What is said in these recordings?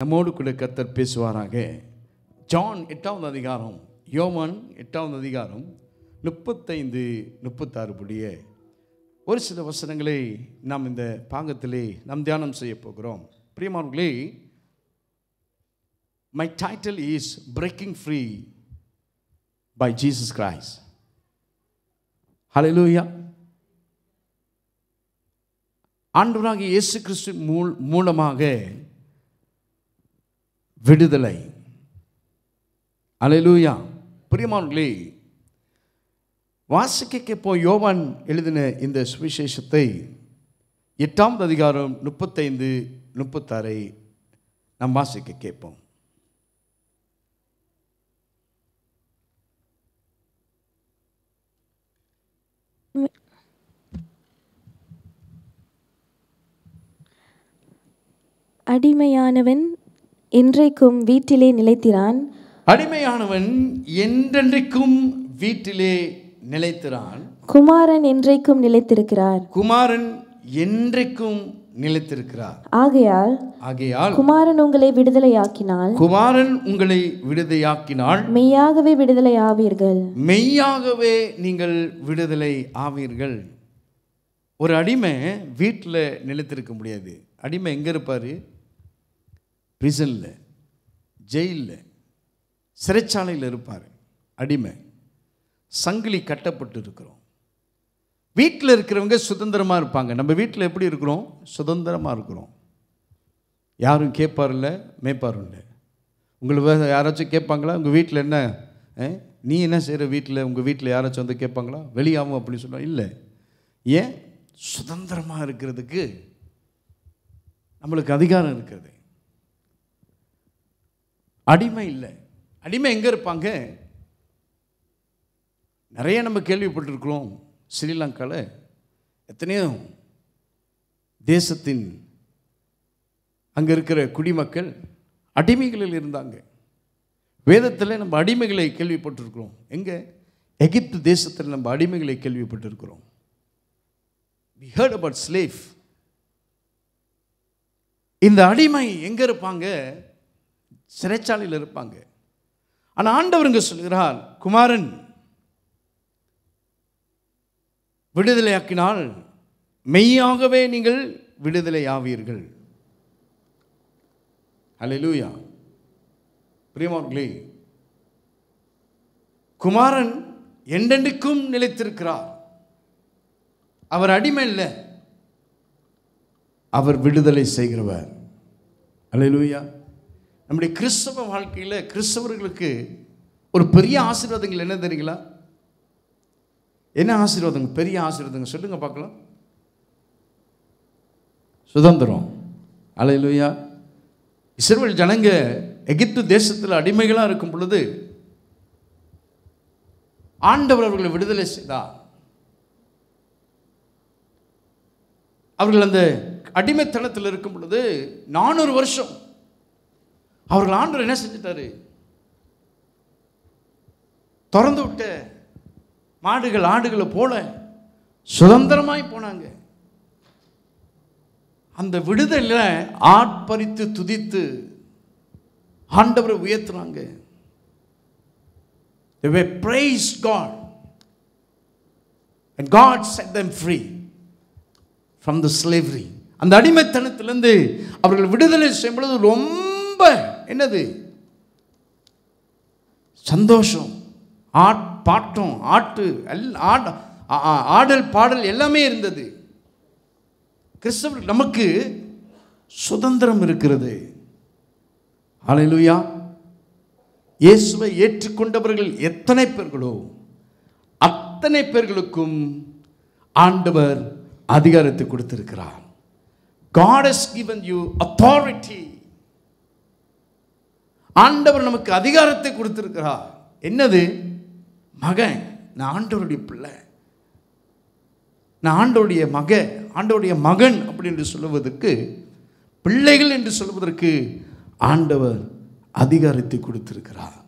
நம்மோடு கூட கத்தர் பேசுவாராக ஜான் எட்டாவது அதிகாரம் யோமன் எட்டாவது அதிகாரம் முப்பத்தைந்து முப்பத்தாறு புடிய ஒரு சில வசனங்களை நாம் இந்த பாங்கத்திலே நாம் தியானம் செய்ய போகிறோம் பிரியமார்களே my title is breaking free by Jesus Christ hallelujah ஆண்டவராக இயேசு கிறிஸ்து மூலமாக விடுதலை அலையலூயா பிரியமான்களே வாசிக்க இப்போ யோவான் எழுதின இந்த சுவிசேஷத்தை எட்டாம் அதிகாரம் முப்பத்தைந்து முப்பத்தாறை நாம் வாசிக்க கேட்போம் அடிமையானவன் இன்றைக்கும் வீட்டிலே நிலைத்திறான் அடிமையானவன் என்றென்றைக்கும் வீட்டிலே நிலைத்திறான் குமாரன் என்றைக்கும் நிலைத்திருக்கிறார் குமாரன் என்றைக்கும் நிலைத்திருக்கிறார் ஆகையால் ஆகையால் குமாரன் உங்களை விடுதலையாக்கினால் குமாரன் உங்களை விடுதலையாக்கினால் மெய்யாகவே விடுதலை ஆவீர்கள் மெய்யாகவே நீங்கள் விடுதலை ஆவீர்கள் ஒரு அடிமை வீட்டில் நிலைத்திருக்க முடியாது அடிமை எங்கே இருப்பார் பிரிசனில் ஜெயிலில் சிறைச்சாலையில் இருப்பார் அடிமை சங்கிலி கட்டப்பட்டு இருக்கிறோம் வீட்டில் இருக்கிறவங்க சுதந்திரமாக இருப்பாங்க நம்ம வீட்டில் எப்படி இருக்கிறோம் சுதந்திரமாக இருக்கிறோம் யாரும் இல்லை மேய்ப்பாரும் இல்லை உங்களை வேறு யாராச்சும் கேட்பாங்களா உங்கள் வீட்டில் என்ன நீ என்ன செய்கிற வீட்டில் உங்கள் வீட்டில் யாராச்சும் வந்து கேட்பாங்களா வெளியாகும் அப்படின்னு சொன்னால் இல்லை ஏன் சுதந்திரமாக இருக்கிறதுக்கு நம்மளுக்கு அதிகாரம் இருக்கிறது அடிமை இல்லை அடிமை எங்கே இருப்பாங்க நிறைய நம்ம கேள்விப்பட்டிருக்கிறோம் ஸ்ரீலங்காவில் எத்தனையோ தேசத்தின் அங்கே இருக்கிற குடிமக்கள் அடிமைகளில் இருந்தாங்க வேதத்தில் நம்ம அடிமைகளை கேள்விப்பட்டிருக்கிறோம் எங்கே எகிப்து தேசத்தில் நம்ம அடிமைகளை கேள்விப்பட்டிருக்கிறோம் வி ஹர்ட் அபவுட் ஸ்லேஃப் இந்த அடிமை எங்கே இருப்பாங்க சிறைச்சாலையில் இருப்பாங்க ஆனால் ஆண்டவருங்க சொல்கிறார் குமாரன் விடுதலையாக்கினால் மெய்யாகவே நீங்கள் விடுதலை ஆவீர்கள் லூயா பிரியமார்களே குமாரன் என்றென்றைக்கும் நிலைத்திருக்கிறார் அவர் அடிமை இல்லை அவர் விடுதலை செய்கிறவர் லூயா நம்முடைய கிறிஸ்தவ வாழ்க்கையில் கிறிஸ்தவர்களுக்கு ஒரு பெரிய ஆசீர்வாதங்கள் என்ன தெரியுங்களா என்ன ஆசீர்வாதங்க பெரிய ஆசீர்வாதங்க சொல்லுங்கள் பார்க்கலாம் சுதந்திரம் அலையிலுயா இஸ்ரேல் ஜனங்க எகிப்து தேசத்தில் அடிமைகளாக இருக்கும் பொழுது ஆண்டவர் அவர்களை விடுதலை செய்தார் அவர்கள் அந்த அடிமைத்தனத்தில் இருக்கும் பொழுது நானூறு வருஷம் அவர்கள் ஆண்டவர் என்ன செஞ்சிட்டாரு திறந்து விட்ட மாடுகள் ஆடுகளை போல சுதந்திரமாய் போனாங்க அந்த விடுதலில் ஆட்பறித்து துதித்து ஆண்டவரை உயர்த்துனாங்க praise God and God set them free from the slavery அந்த அடிமைத்தனத்திலேருந்து அவர்கள் விடுதலை செய்யும் பொழுது ரொம்ப என்னது சந்தோஷம் ஆட் பாட்டம் ஆட்டு ஆடல் பாடல் எல்லாமே இருந்தது கிறிஸ்தவ நமக்கு சுதந்திரம் இருக்கிறது ஆலையிலுயா இயேசுவை ஏற்றுக்கொண்டவர்கள் எத்தனை பேர்களோ அத்தனை பேர்களுக்கும் ஆண்டவர் அதிகாரத்தை கொடுத்திருக்கிறார் God has given you authority ஆண்டவர் நமக்கு அதிகாரத்தை கொடுத்துருக்கிறார் என்னது மகன் நான் ஆண்டவருடைய பிள்ளை நான் ஆண்டோடைய மக ஆண்டோடைய மகன் அப்படி என்று சொல்லுவதற்கு பிள்ளைகள் என்று சொல்வதற்கு ஆண்டவர் அதிகாரத்தை கொடுத்திருக்கிறார்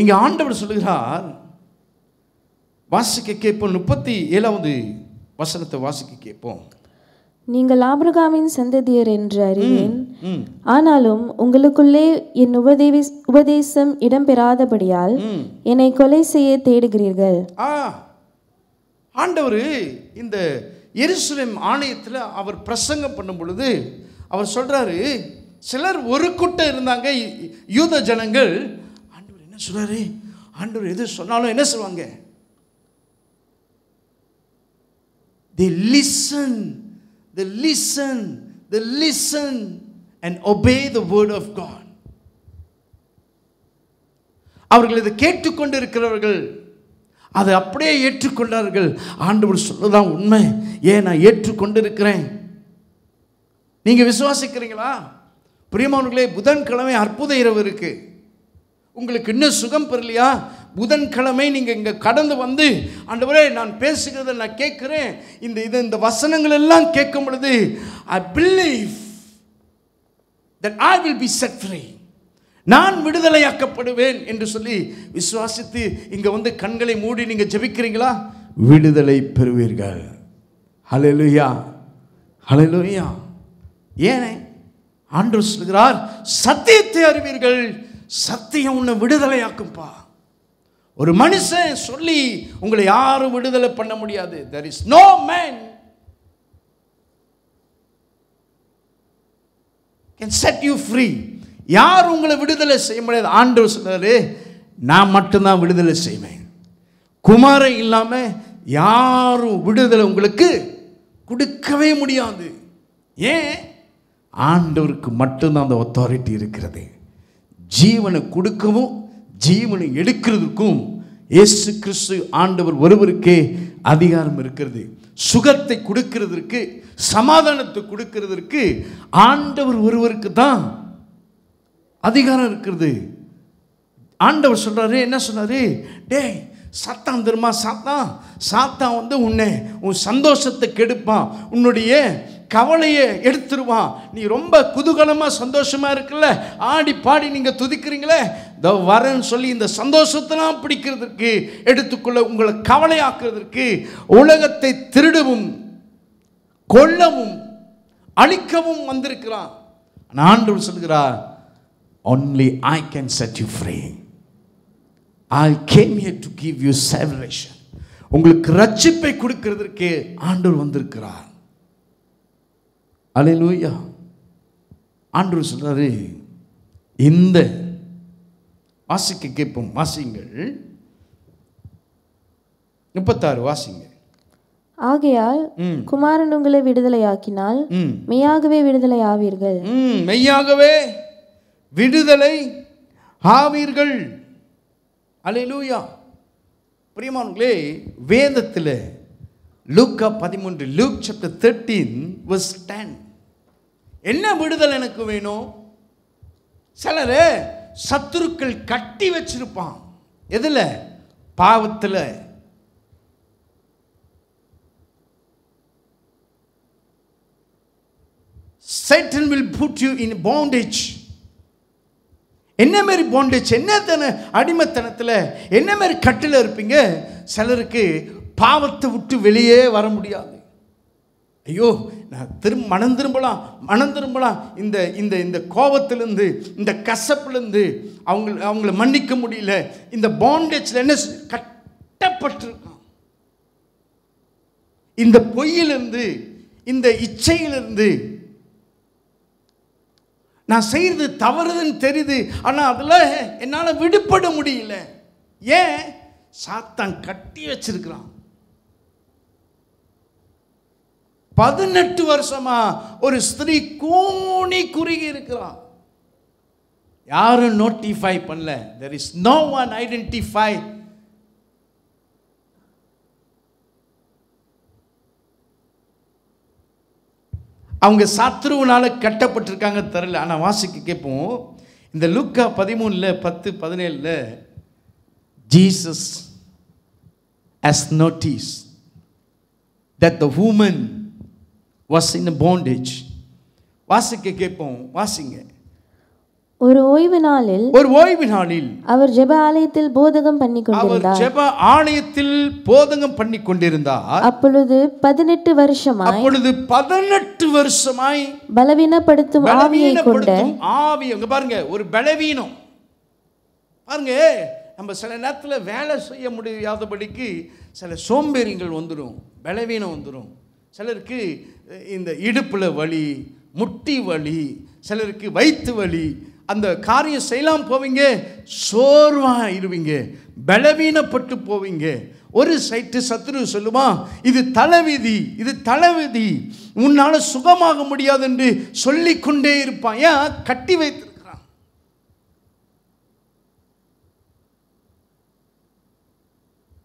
இங்கே ஆண்டவர் சொல்லுகிறார் வாசிக்க கேட்போம் முப்பத்தி ஏழாவது வசனத்தை வாசிக்க கேட்போம் நீங்கள் ஆபிரகாமின் சந்ததியர் என்று அறிவேன் ஆனாலும் உங்களுக்குள்ளே என் உபதேவி உபதேசம் இடம்பெறாதபடியால் என்னை கொலை செய்ய தேடுகிறீர்கள் ஆண்டவர் இந்த எருசலேம் ஆணையத்தில் அவர் பிரசங்கம் பண்ணும் பொழுது அவர் சொல்கிறாரு சிலர் ஒரு கூட்டம் இருந்தாங்க யூத ஜனங்கள் ஆண்டவர் என்ன சொல்கிறாரு ஆண்டவர் எது சொன்னாலும் என்ன சொல்லுவாங்க they listen They listen, they listen and obey the word of God. அவர்கள் இதை கேட்டுக்கொண்டு அதை அப்படியே ஏற்றுக்கொண்டார்கள் ஆண்டவர் சொல்லதான் உண்மை ஏன் நான் ஏற்றுக்கொண்டு இருக்கிறேன் நீங்கள் விசுவாசிக்கிறீங்களா பிரியமானவர்களே புதன்கிழமை அற்புத இரவு இருக்குது உங்களுக்கு இன்னும் சுகம் பெறலையா புதன்கிழமை நீங்கள் இங்கே கடந்து வந்து ஆண்டவரே நான் பேசுகிறத நான் கேட்குறேன் இந்த இது இந்த வசனங்கள் எல்லாம் கேட்கும் பொழுது I believe that I will be set free நான் விடுதலையாக்கப்படுவேன் என்று சொல்லி விசுவாசித்து இங்கே வந்து கண்களை மூடி நீங்கள் ஜெபிக்கிறீங்களா விடுதலை பெறுவீர்கள் ஹலெலுயா ஹலெலுயா ஏனே ஆண்டு சொல்கிறார் சத்தியத்தை அறிவீர்கள் சத்தியம் உன்னை விடுதலையாக்கும்பா ஒரு மனுஷன் சொல்லி உங்களை யாரும் விடுதலை பண்ண முடியாது there is no man can set you free யார் உங்களை விடுதலை செய்ய முடியாது ஆண்டவர் சொன்னார் நான் மட்டும்தான் விடுதலை செய்வேன் குமாரை இல்லாமல் யாரும் விடுதலை உங்களுக்கு கொடுக்கவே முடியாது ஏன் ஆண்டவருக்கு மட்டும்தான் அந்த ஒத்தாரிட்டி இருக்கிறது ஜீவனை கொடுக்கவும் ஜீவனை எடுக்கிறதுக்கும் இயேசு கிறிஸ்து ஆண்டவர் ஒருவருக்கே அதிகாரம் இருக்கிறது சுகத்தை கொடுக்கறதற்கு சமாதானத்தை கொடுக்கறதற்கு ஆண்டவர் ஒருவருக்கு தான் அதிகாரம் இருக்கிறது ஆண்டவர் சொல்கிறாரு என்ன சொன்னார் டேய் சாத்தான் தெரியுமா சாத்தான் சாத்தான் வந்து உன்னை உன் சந்தோஷத்தை கெடுப்பான் உன்னுடைய கவலையை எடுத்துருவான் நீ ரொம்ப குதூகலமாக சந்தோஷமாக இருக்குல்ல ஆடி பாடி நீங்கள் துதிக்கிறீங்களே த வரேன்னு சொல்லி இந்த சந்தோஷத்தெல்லாம் பிடிக்கிறதுக்கு எடுத்துக்கொள்ள உங்களை கவலையாக்குறதற்கு உலகத்தை திருடவும் கொல்லவும் அழிக்கவும் வந்திருக்கிறான் ஆண்டு சொல்கிறார் only I can set you free I came here to give you celebration உங்களுக்கு ரட்சிப்பை கொடுக்கிறதுக்கு ஆண்டவர் வந்திருக்கிறார் அலையிலூயா ஆண்டு சொல்கிறாரு இந்த வாசிக்க கேட்போம் வாசிங்கள் முப்பத்தாறு வாசிங்க ஆகையால் குமாரன் உங்களை விடுதலையாக்கினால் மெய்யாகவே விடுதலை ஆவீர்கள் மெய்யாகவே விடுதலை ஆவீர்கள் அலையிலூயா பிரியமானங்களே வேதத்தில் லூக்கா பதிமூன்று Luke chapter thirteen verse ten என்ன விடுதல் எனக்கு வேணும் சிலர் சத்துருக்கள் கட்டி வச்சிருப்பான் எதில் பாவத்தில் Satan will put you in bandage என்ன மாதிரி பாண்டேஜ் என்ன தன அடிமத்தனத்தில் என்ன மாதிரி கட்டில் இருப்பீங்க சிலருக்கு பாவத்தை விட்டு வெளியே வர முடியாது ஐயோ நான் திரும்ப மனம் திரும்பலாம் மனம் திரும்பலாம் இந்த இந்த இந்த கோபத்திலேருந்து இந்த கசப்புலேருந்து அவங்க அவங்கள மன்னிக்க முடியல இந்த பாண்டேஜில் என்ன கட்டப்பட்டிருக்கான் இந்த பொய்யிலிருந்து இந்த இச்சையிலிருந்து நான் செய்கிறது தவறுதுன்னு தெரியுது ஆனால் அதில் என்னால் விடுபட முடியல ஏன் சாத்தான் கட்டி வச்சிருக்கிறான் பதினெட்டு வருஷமா ஒரு ஸ்திரீ கூணி குறுகி இருக்கிறான் யாரும் நோட்டிஃபை பண்ணல there is no one identify அவங்க சத்ருவனால் கட்டப்பட்டிருக்காங்க தெரியல ஆனால் வாசிக்கு கேட்போம் இந்த லுக்கா பதிமூணில் பத்து பதினேழில் Jesus as notice that the woman was in bandage வாசிக்க கேட்போம் வாசிங்க ஒரு ஓய்வு நாளில் ஒரு ஓய்வு நாளில் அவர் ஜெப ஆலயத்தில் போதகம் பண்ணி கொண்டிருந்தார் ஜெப ஆலயத்தில் போதகம் பண்ணி கொண்டிருந்தார் அப்பொழுது பதினெட்டு வருஷமாய் அப்பொழுது பதினெட்டு வருஷமாய் பலவீனப்படுத்தும் ஆவியை கொண்ட ஆவி அங்க பாருங்க ஒரு பலவீனம் பாருங்க நம்ம சில நேரத்தில் வேலை செய்ய முடியாதபடிக்கு சில சோம்பேறிகள் வந்துடும் பலவீனம் வந்துடும் சிலருக்கு இந்த இடுப்பில் வலி முட்டி வலி சிலருக்கு வயிற்று வலி அந்த காரியம் செய்யலாம் போவீங்க சோர்வாக இருவீங்க பலவீனப்பட்டு போவீங்க ஒரு சைட்டு சத்ரு சொல்லுவான் இது தலைவிதி இது தலைவிதி உன்னால் சுகமாக முடியாது என்று சொல்லிக்கொண்டே இருப்பான் ஏன் கட்டி வைத்து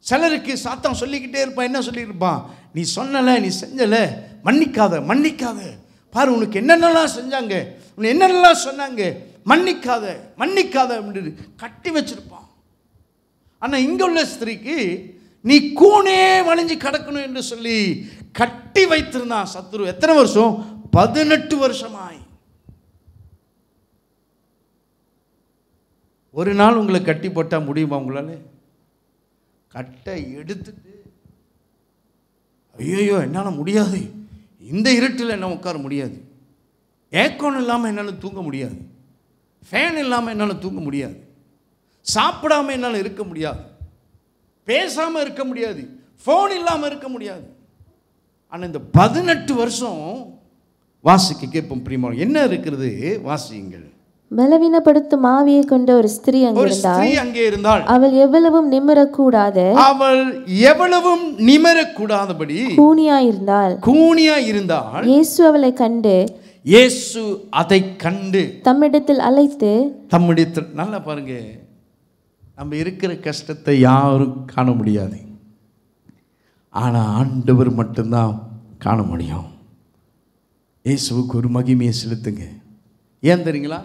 சிலருக்கு சாத்தம் சொல்லிக்கிட்டே இருப்பான் என்ன சொல்லியிருப்பான் நீ சொன்னலை நீ செஞ்சலை மன்னிக்காத மன்னிக்காத பாரு உனக்கு என்னென்னலாம் செஞ்சாங்க உன்னை என்னென்னலாம் சொன்னாங்க மன்னிக்காத மன்னிக்காத அப்படின்னு கட்டி வச்சிருப்பான் ஆனால் இங்கே உள்ள ஸ்திரீக்கு நீ கூனே வளைஞ்சு கிடக்கணும் என்று சொல்லி கட்டி வைத்திருந்தான் சத்ரு எத்தனை வருஷம் பதினெட்டு வருஷமாய் ஒரு நாள் உங்களை கட்டி போட்டால் முடியுமா உங்களால் கட்டை எடுத்துட்டு ஐயோ என்னால் முடியாது இந்த இருட்டில் என்ன உட்கார முடியாது ஏக்கோன் இல்லாமல் என்னால் தூங்க முடியாது ஃபேன் இல்லாமல் என்னால் தூங்க முடியாது சாப்பிடாமல் என்னால் இருக்க முடியாது பேசாமல் இருக்க முடியாது ஃபோன் இல்லாமல் இருக்க முடியாது ஆனால் இந்த பதினெட்டு வருஷம் வாசிக்க கேட்போம் பிரியமாக என்ன இருக்கிறது வாசியுங்கள் பலவீனப்படுத்தும் ஆவியை கொண்ட ஒரு ஸ்திரீ அங்கே இருந்தால் அங்கே இருந்தால் அவள் எவ்வளவும் நிமிரக்கூடாது அவள் எவ்வளவும் நிமிரக்கூடாதபடி கூனியா இருந்தால் கூனியா இருந்தால் இயேசு அவளை கண்டு இயேசு அதை கண்டு தம்மிடத்தில் அழைத்து தம்மிடத்தில் நல்லா பாருங்க நம்ம இருக்கிற கஷ்டத்தை யாரும் காண முடியாது ஆனால் ஆண்டவர் மட்டும்தான் காண முடியும் இயேசுவுக்கு ஒரு மகிமையை செலுத்துங்க ஏன் தெரியுங்களா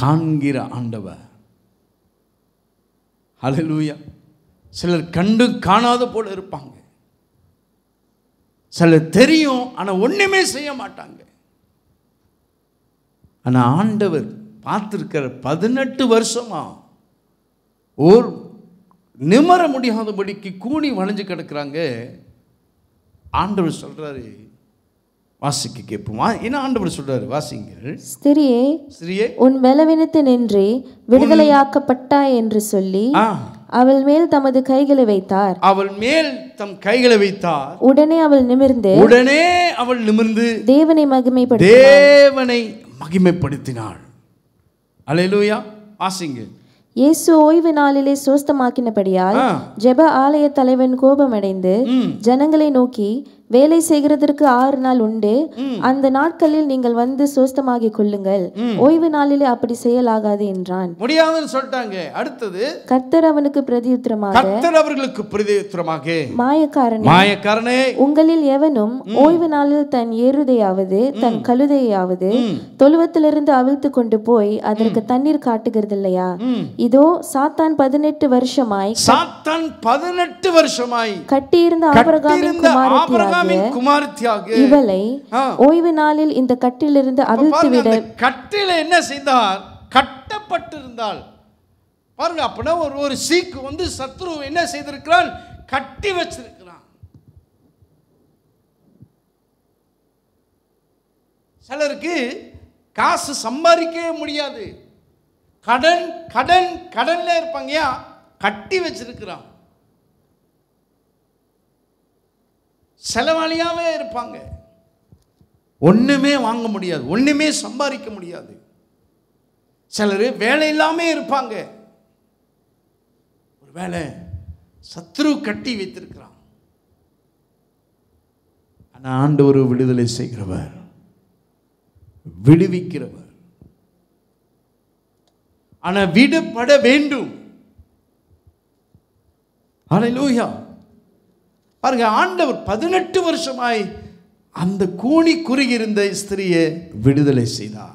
காண்கிற ஆண்டவர் அலலூயா சிலர் கண்டு காணாத போல இருப்பாங்க சிலர் தெரியும் ஆனால் ஒன்றுமே செய்ய மாட்டாங்க ஆனால் ஆண்டவர் பார்த்துருக்கிற பதினெட்டு வருஷமா ஓர் நிமர முடியாதபடிக்கு கூணி வளைஞ்சு கிடக்கிறாங்க ஆண்டவர் சொல்கிறாரு வாசிக்க கேட்போம் ஏன்னா ஆண்டவர் சொல்றாரு வாசிங்கள் ஸ்திரியே ஸ்திரியே உன் பலவீனத்து நின்று விடுதலையாக்கப்பட்டாய் என்று சொல்லி அவள் மேல் தமது கைகளை வைத்தார் அவள் மேல் தம் கைகளை வைத்தார் உடனே அவள் நிமிர்ந்து உடனே அவள் நிமிர்ந்து தேவனை மகிமைப்படுத்த தேவனை மகிமைப்படுத்தினாள் அலையலூயா வாசிங்க இயேசு ஓய்வு நாளிலே சோஸ்தமாக்கினபடியால் ஜெப ஆலய தலைவன் கோபமடைந்து ஜனங்களை நோக்கி வேலை செய்கிறதற்கு ஆறு நாள் உண்டு அந்த நாட்களில் நீங்கள் வந்து சுஸ்தமாகிக் கொள்ளுங்கள் ஓய்வு நாளிலே அப்படி செயலாகாது என்றான் முடியாதுன்னு சொல்லிட்டாங்க அடுத்தது கர்த்தர் அவனுக்கு பிரதியுத்திரமாக கர்த்தர் அவர்களுக்கு பிரதியுத்திரமாக மாயக்காரன் மாயக்காரனே உங்களில் எவனும் ஓய்வு நாளில் தன் ஏறுதையாவது தன் கழுதையாவது தொழுவத்திலிருந்து அவிழ்த்து கொண்டு போய் அதற்கு தண்ணீர் காட்டுகிறது இல்லையா இதோ சாத்தான் பதினெட்டு வருஷமாய் சாத்தான் பதினெட்டு வருஷமாய் கட்டியிருந்த ஆபரகாமின் குமாரத்தியாக குமாரத்தியாகிய இவளை ஓய்வு நாளில் இந்த கட்டிலிருந்து அவிழ்த்து விட கட்டில என்ன செய்தார் கட்டப்பட்டிருந்தால் பாருங்க அப்படின்னா ஒரு ஒரு சீக்கு வந்து சத்ரு என்ன செய்திருக்கிறான் கட்டி வச்சிருக்கிறான் சிலருக்கு காசு சம்பாதிக்கவே முடியாது கடன் கடன் கடன்ல இருப்பாங்க கட்டி வச்சிருக்கிறான் செலவாளியாகவே இருப்பாங்க ஒன்றுமே வாங்க முடியாது ஒன்றுமே சம்பாதிக்க முடியாது சிலர் வேலை இல்லாமல் இருப்பாங்க ஒரு வேலை சத்ரு கட்டி வைத்திருக்கிறான் ஆனால் ஒரு விடுதலை செய்கிறவர் விடுவிக்கிறவர் ஆனால் விடுபட வேண்டும் லூயா பாருங்க ஆண்டவர் பதினெட்டு வருஷமாய் அந்த கூணி குறுகியிருந்த ஸ்திரியை விடுதலை செய்தார்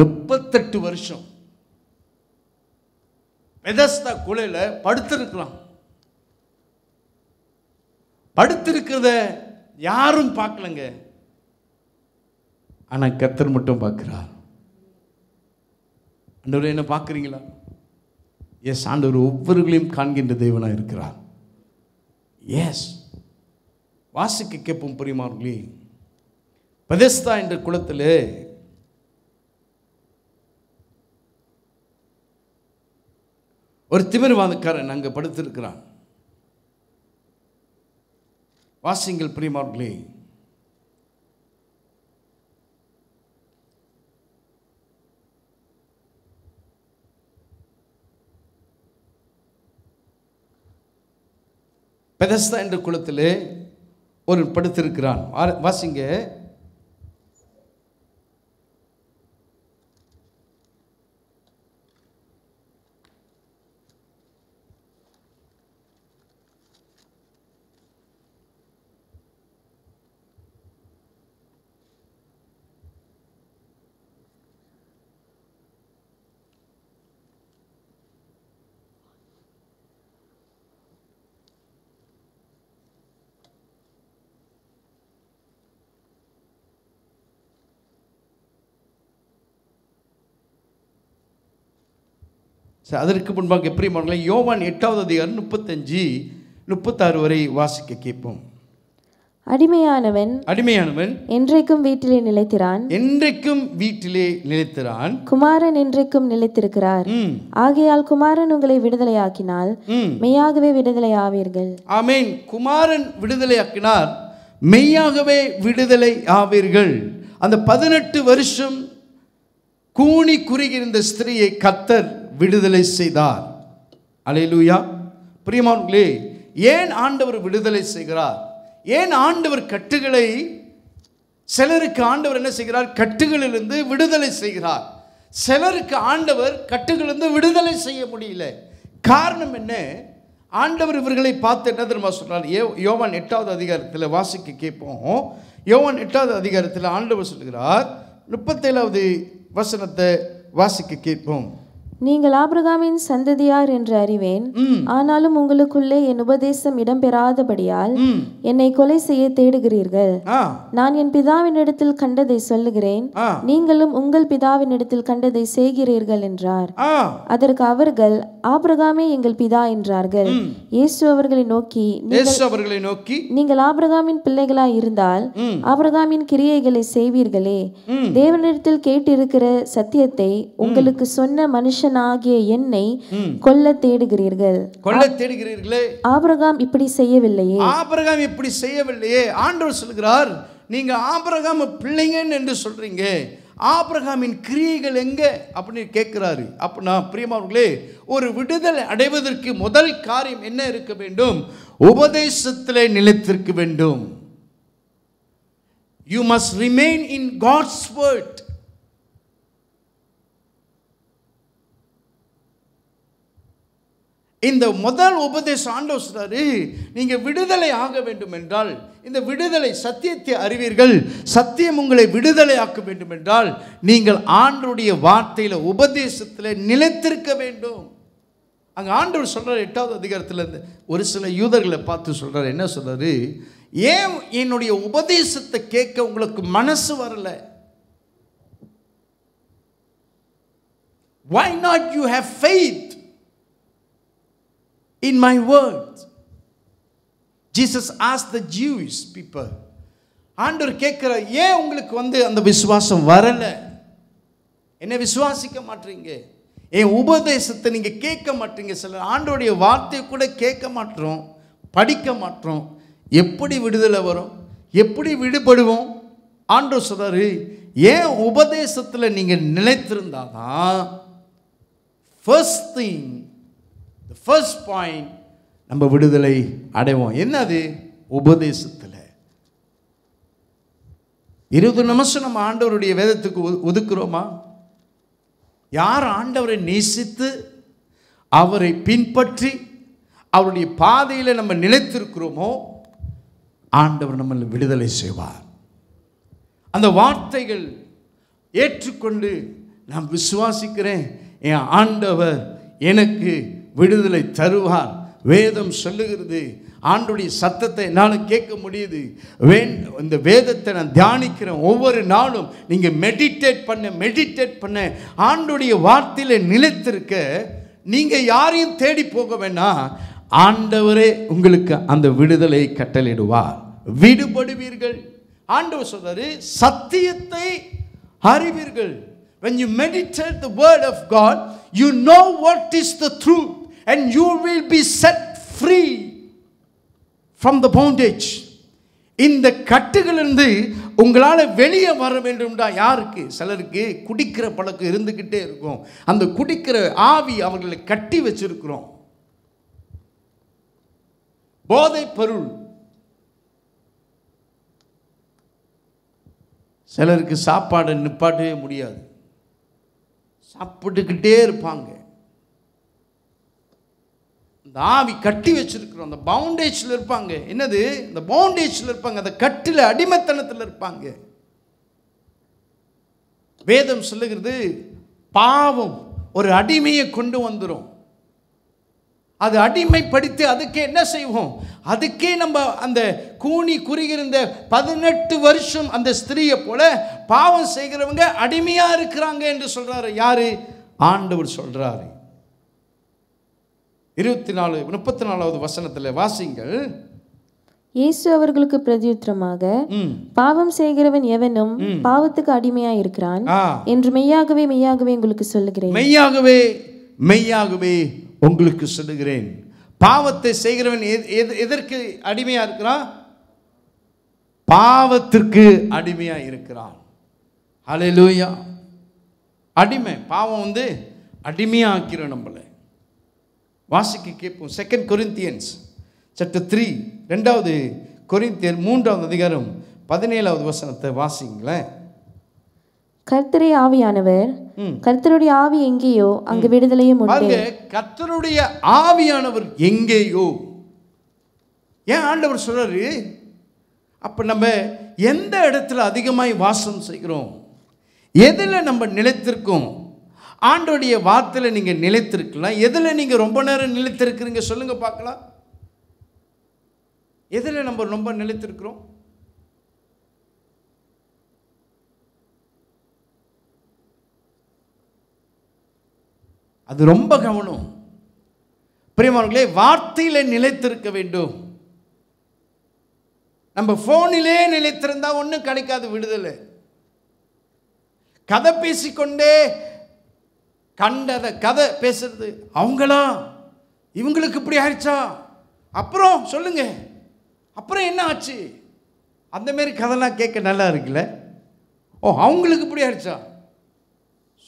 முப்பத்தெட்டு வருஷம் பெதஸ்தா குலையில் படுத்திருக்கலாம் படுத்திருக்கிறத யாரும் பார்க்கலங்க ஆனால் கத்தர் மட்டும் பார்க்குறார் அண்டவர் என்ன பார்க்குறீங்களா எஸ் ஆண்டவர் ஒவ்வொருகளையும் காண்கின்ற தெய்வனாக இருக்கிறார் எஸ் வாசிக்க கேட்போம் பிரியமார்களே பெதஸ்தா என்ற குளத்தில் ஒரு திமிர்வாதக்காரன் அங்கே படுத்திருக்கிறான் வாசிங்கள் பிரியமார்களே பெதஸ்தா என்ற குளத்தில் ஒரு படுத்திருக்கிறான் வாசிங்க சரி அதற்கு முன்பாக எப்படி மகன்களை யோவான் எட்டாவது அதிகாரம் முப்பத்தஞ்சு முப்பத்தாறு வரை வாசிக்க கேட்போம் அடிமையானவன் அடிமையானவன் என்றைக்கும் வீட்டிலே நிலைத்திறான் என்றைக்கும் வீட்டிலே நிலைத்திறான் குமாரன் என்றைக்கும் நிலைத்திருக்கிறார் ஆகையால் குமாரன் உங்களை விடுதலையாக்கினால் மெய்யாகவே விடுதலை ஆவீர்கள் ஆமேன் குமாரன் விடுதலையாக்கினார் மெய்யாகவே விடுதலை ஆவீர்கள் அந்த பதினெட்டு வருஷம் கூணி குறுகியிருந்த ஸ்திரீயை கத்தர் விடுதலை செய்தார் அலையலூயா பிரியமான்களே ஏன் ஆண்டவர் விடுதலை செய்கிறார் ஏன் ஆண்டவர் கட்டுகளை சிலருக்கு ஆண்டவர் என்ன செய்கிறார் கட்டுகளிலிருந்து விடுதலை செய்கிறார் சிலருக்கு ஆண்டவர் கட்டுகளிலிருந்து விடுதலை செய்ய முடியல காரணம் என்ன ஆண்டவர் இவர்களை பார்த்து என்ன தெரியுமா சொன்னார் ஏ யோவான் எட்டாவது அதிகாரத்தில் வாசிக்க கேட்போம் யோவான் எட்டாவது அதிகாரத்தில் ஆண்டவர் சொல்கிறார் முப்பத்தேழாவது வசனத்தை வாசிக்க கேட்போம் நீங்கள் ஆபிரகாமின் சந்ததியார் என்று அறிவேன் ஆனாலும் உங்களுக்குள்ளே என் உபதேசம் இடம்பெறாதபடியால் என்னை கொலை செய்ய தேடுகிறீர்கள் நான் என் பிதாவின் இடத்தில் கண்டதை சொல்லுகிறேன் நீங்களும் உங்கள் பிதாவின் இடத்தில் கண்டதை செய்கிறீர்கள் என்றார் அதற்கு அவர்கள் ஆபிரகாமே எங்கள் பிதா என்றார்கள் இயேசு அவர்களை நோக்கி அவர்களை நோக்கி நீங்கள் ஆபிரகாமின் பிள்ளைகளாய் இருந்தால் ஆபிரகாமின் கிரியைகளை செய்வீர்களே தேவனிடத்தில் கேட்டிருக்கிற சத்தியத்தை உங்களுக்கு சொன்ன மனுஷன் மனுஷனாகிய என்னை கொல்ல தேடுகிறீர்கள் கொல்ல தேடுகிறீர்களே ஆபிரகாம் இப்படி செய்யவில்லையே ஆபிரகாம் இப்படி செய்யவில்லையே ஆண்டவர் சொல்கிறார் நீங்க ஆபிரகாம் பிள்ளைங்கன்னு என்று சொல்றீங்க ஆபிரகாமின் கிரியைகள் எங்க அப்படின்னு கேட்கிறாரு அப்போ நான் பிரியமாவர்களே ஒரு விடுதலை அடைவதற்கு முதல் காரியம் என்ன இருக்க வேண்டும் உபதேசத்தில் நிலைத்திருக்க வேண்டும் you must remain in God's word இந்த முதல் உபதேச ஆண்டவர் சொல்கிறாரு நீங்கள் விடுதலை ஆக வேண்டும் என்றால் இந்த விடுதலை சத்தியத்தை அறிவீர்கள் சத்தியம் உங்களை விடுதலை ஆக்க வேண்டும் என்றால் நீங்கள் ஆண்டருடைய வார்த்தையில் உபதேசத்தில் நிலைத்திருக்க வேண்டும் அங்கே ஆண்டவர் சொல்கிறார் எட்டாவது இருந்து ஒரு சில யூதர்களை பார்த்து சொல்கிறார் என்ன சொல்கிறாரு ஏன் என்னுடைய உபதேசத்தை கேட்க உங்களுக்கு மனசு வரலை why not you have faith in my words. Jesus ஆஸ் த ஜூஸ் பீப்புள் ஆண்டவர் கேட்குற ஏன் உங்களுக்கு வந்து அந்த விசுவாசம் வரலை என்னை விசுவாசிக்க மாட்டீங்க என் உபதேசத்தை நீங்கள் கேட்க மாட்டீங்க சிலர் ஆண்டோடைய வார்த்தையை கூட கேட்க மாட்டோம் படிக்க மாட்டோம் எப்படி விடுதலை வரும் எப்படி விடுபடுவோம் ஆண்டோ சொல்கிறாரு ஏன் உபதேசத்தில் நீங்கள் தான் ஃபர்ஸ்ட் திங் ஃபர்ஸ்ட் பாயிண்ட் நம்ம விடுதலை அடைவோம் என்னது உபதேசத்தில் இருபது நிமிஷம் நம்ம ஆண்டவருடைய வேதத்துக்கு ஒதுக்குறோமா யார் ஆண்டவரை நேசித்து அவரை பின்பற்றி அவருடைய பாதையில் நம்ம நிலைத்திருக்கிறோமோ ஆண்டவர் நம்மளை விடுதலை செய்வார் அந்த வார்த்தைகள் ஏற்றுக்கொண்டு நான் விசுவாசிக்கிறேன் என் ஆண்டவர் எனக்கு விடுதலை தருவார் வேதம் சொல்லுகிறது ஆண்டுடைய சத்தத்தை என்னால் கேட்க முடியுது வேண் இந்த வேதத்தை நான் தியானிக்கிறேன் ஒவ்வொரு நாளும் நீங்கள் மெடிடேட் பண்ண மெடிடேட் பண்ண ஆண்டுடைய வார்த்தையில் நிலைத்திருக்க நீங்கள் யாரையும் தேடி போக வேணாம் ஆண்டவரே உங்களுக்கு அந்த விடுதலை கட்டளிடுவார் விடுபடுவீர்கள் ஆண்டவர் சொல்றாரு சத்தியத்தை அறிவீர்கள் when you meditate the word of god you know what is the truth and you will be set free from the bondage இந்த கட்டுகளிலிருந்து உங்களால் வெளியே வர வேண்டும்டா யாருக்கு சிலருக்கு குடிக்கிற பழக்கம் இருந்துக்கிட்டே இருக்கும் அந்த குடிக்கிற ஆவி அவர்களை கட்டி வச்சிருக்கிறோம் போதை பொருள் சிலருக்கு சாப்பாடு நிப்பாட்டவே முடியாது சாப்பிட்டுக்கிட்டே இருப்பாங்க இந்த ஆவி கட்டி வச்சுருக்குறோம் அந்த பவுண்டேஜில் இருப்பாங்க என்னது இந்த பவுண்டேஜில் இருப்பாங்க அந்த கட்டில் அடிமத்தனத்தில் இருப்பாங்க வேதம் சொல்லுகிறது பாவம் ஒரு அடிமையை கொண்டு வந்துடும் அது அடிமைப்படுத்தி அதுக்கே என்ன செய்வோம் அதுக்கே நம்ம அந்த கூணி குறுகிருந்த பதினெட்டு வருஷம் அந்த ஸ்திரீயை போல பாவம் செய்கிறவங்க அடிமையாக இருக்கிறாங்க என்று சொல்கிறாரு யார் ஆண்டவர் சொல்கிறாரு இருபத்தி நாலு முப்பத்தி நாலாவது வசனத்தில் வாசிங்கள் இயேசு அவர்களுக்கு பிரதியுத்தரமாக பாவம் செய்கிறவன் எவனும் பாவத்துக்கு அடிமையா இருக்கிறான் என்று மெய்யாகவே மெய்யாகவே உங்களுக்கு சொல்லுகிறேன் மெய்யாகவே மெய்யாகவே உங்களுக்கு சொல்லுகிறேன் பாவத்தை செய்கிறவன் எதற்கு அடிமையா இருக்கிறான் பாவத்திற்கு அடிமையா இருக்கிறான் அலையிலூயா அடிமை பாவம் வந்து அடிமையாக்கிறோம் நம்மளை வாசிக்க கேட்போம் செகண்ட் கொரிந்தியன்ஸ் சாப்டர் த்ரீ ரெண்டாவது கொரிந்தியன் மூன்றாவது அதிகாரம் பதினேழாவது வசனத்தை வாசிங்களேன் கர்த்தரை ஆவியானவர் கர்த்தருடைய ஆவி எங்கேயோ அங்கு விடுதலையும் உண்டு கர்த்தருடைய ஆவியானவர் எங்கேயோ ஏன் ஆண்டவர் சொல்றாரு அப்போ நம்ம எந்த இடத்துல அதிகமாய் வாசம் செய்கிறோம் எதில் நம்ம நிலைத்திருக்கோம் ஆண்டோடைய வார்த்தையில் நீங்கள் நிலைத்திருக்கலாம் எதில் நீங்கள் ரொம்ப நேரம் நிலைத்திருக்கிறீங்க சொல்லுங்கள் பார்க்கலாம் எதில் நம்ம ரொம்ப நிலைத்திருக்கிறோம் அது ரொம்ப கவனம் பிரியமானங்களே வார்த்தையில் நிலைத்திருக்க வேண்டும் நம்ம ஃபோனிலே நிலைத்திருந்தால் ஒன்றும் கிடைக்காது விடுதலை கதை பேசிக்கொண்டே கண்டதை கதை பேசுறது அவங்களா இவங்களுக்கு இப்படி ஆயிடுச்சா அப்புறம் சொல்லுங்க அப்புறம் என்ன ஆச்சு அந்தமாரி கதைலாம் கேட்க நல்லா இருக்குல்ல ஓ அவங்களுக்கு இப்படி ஆயிடுச்சா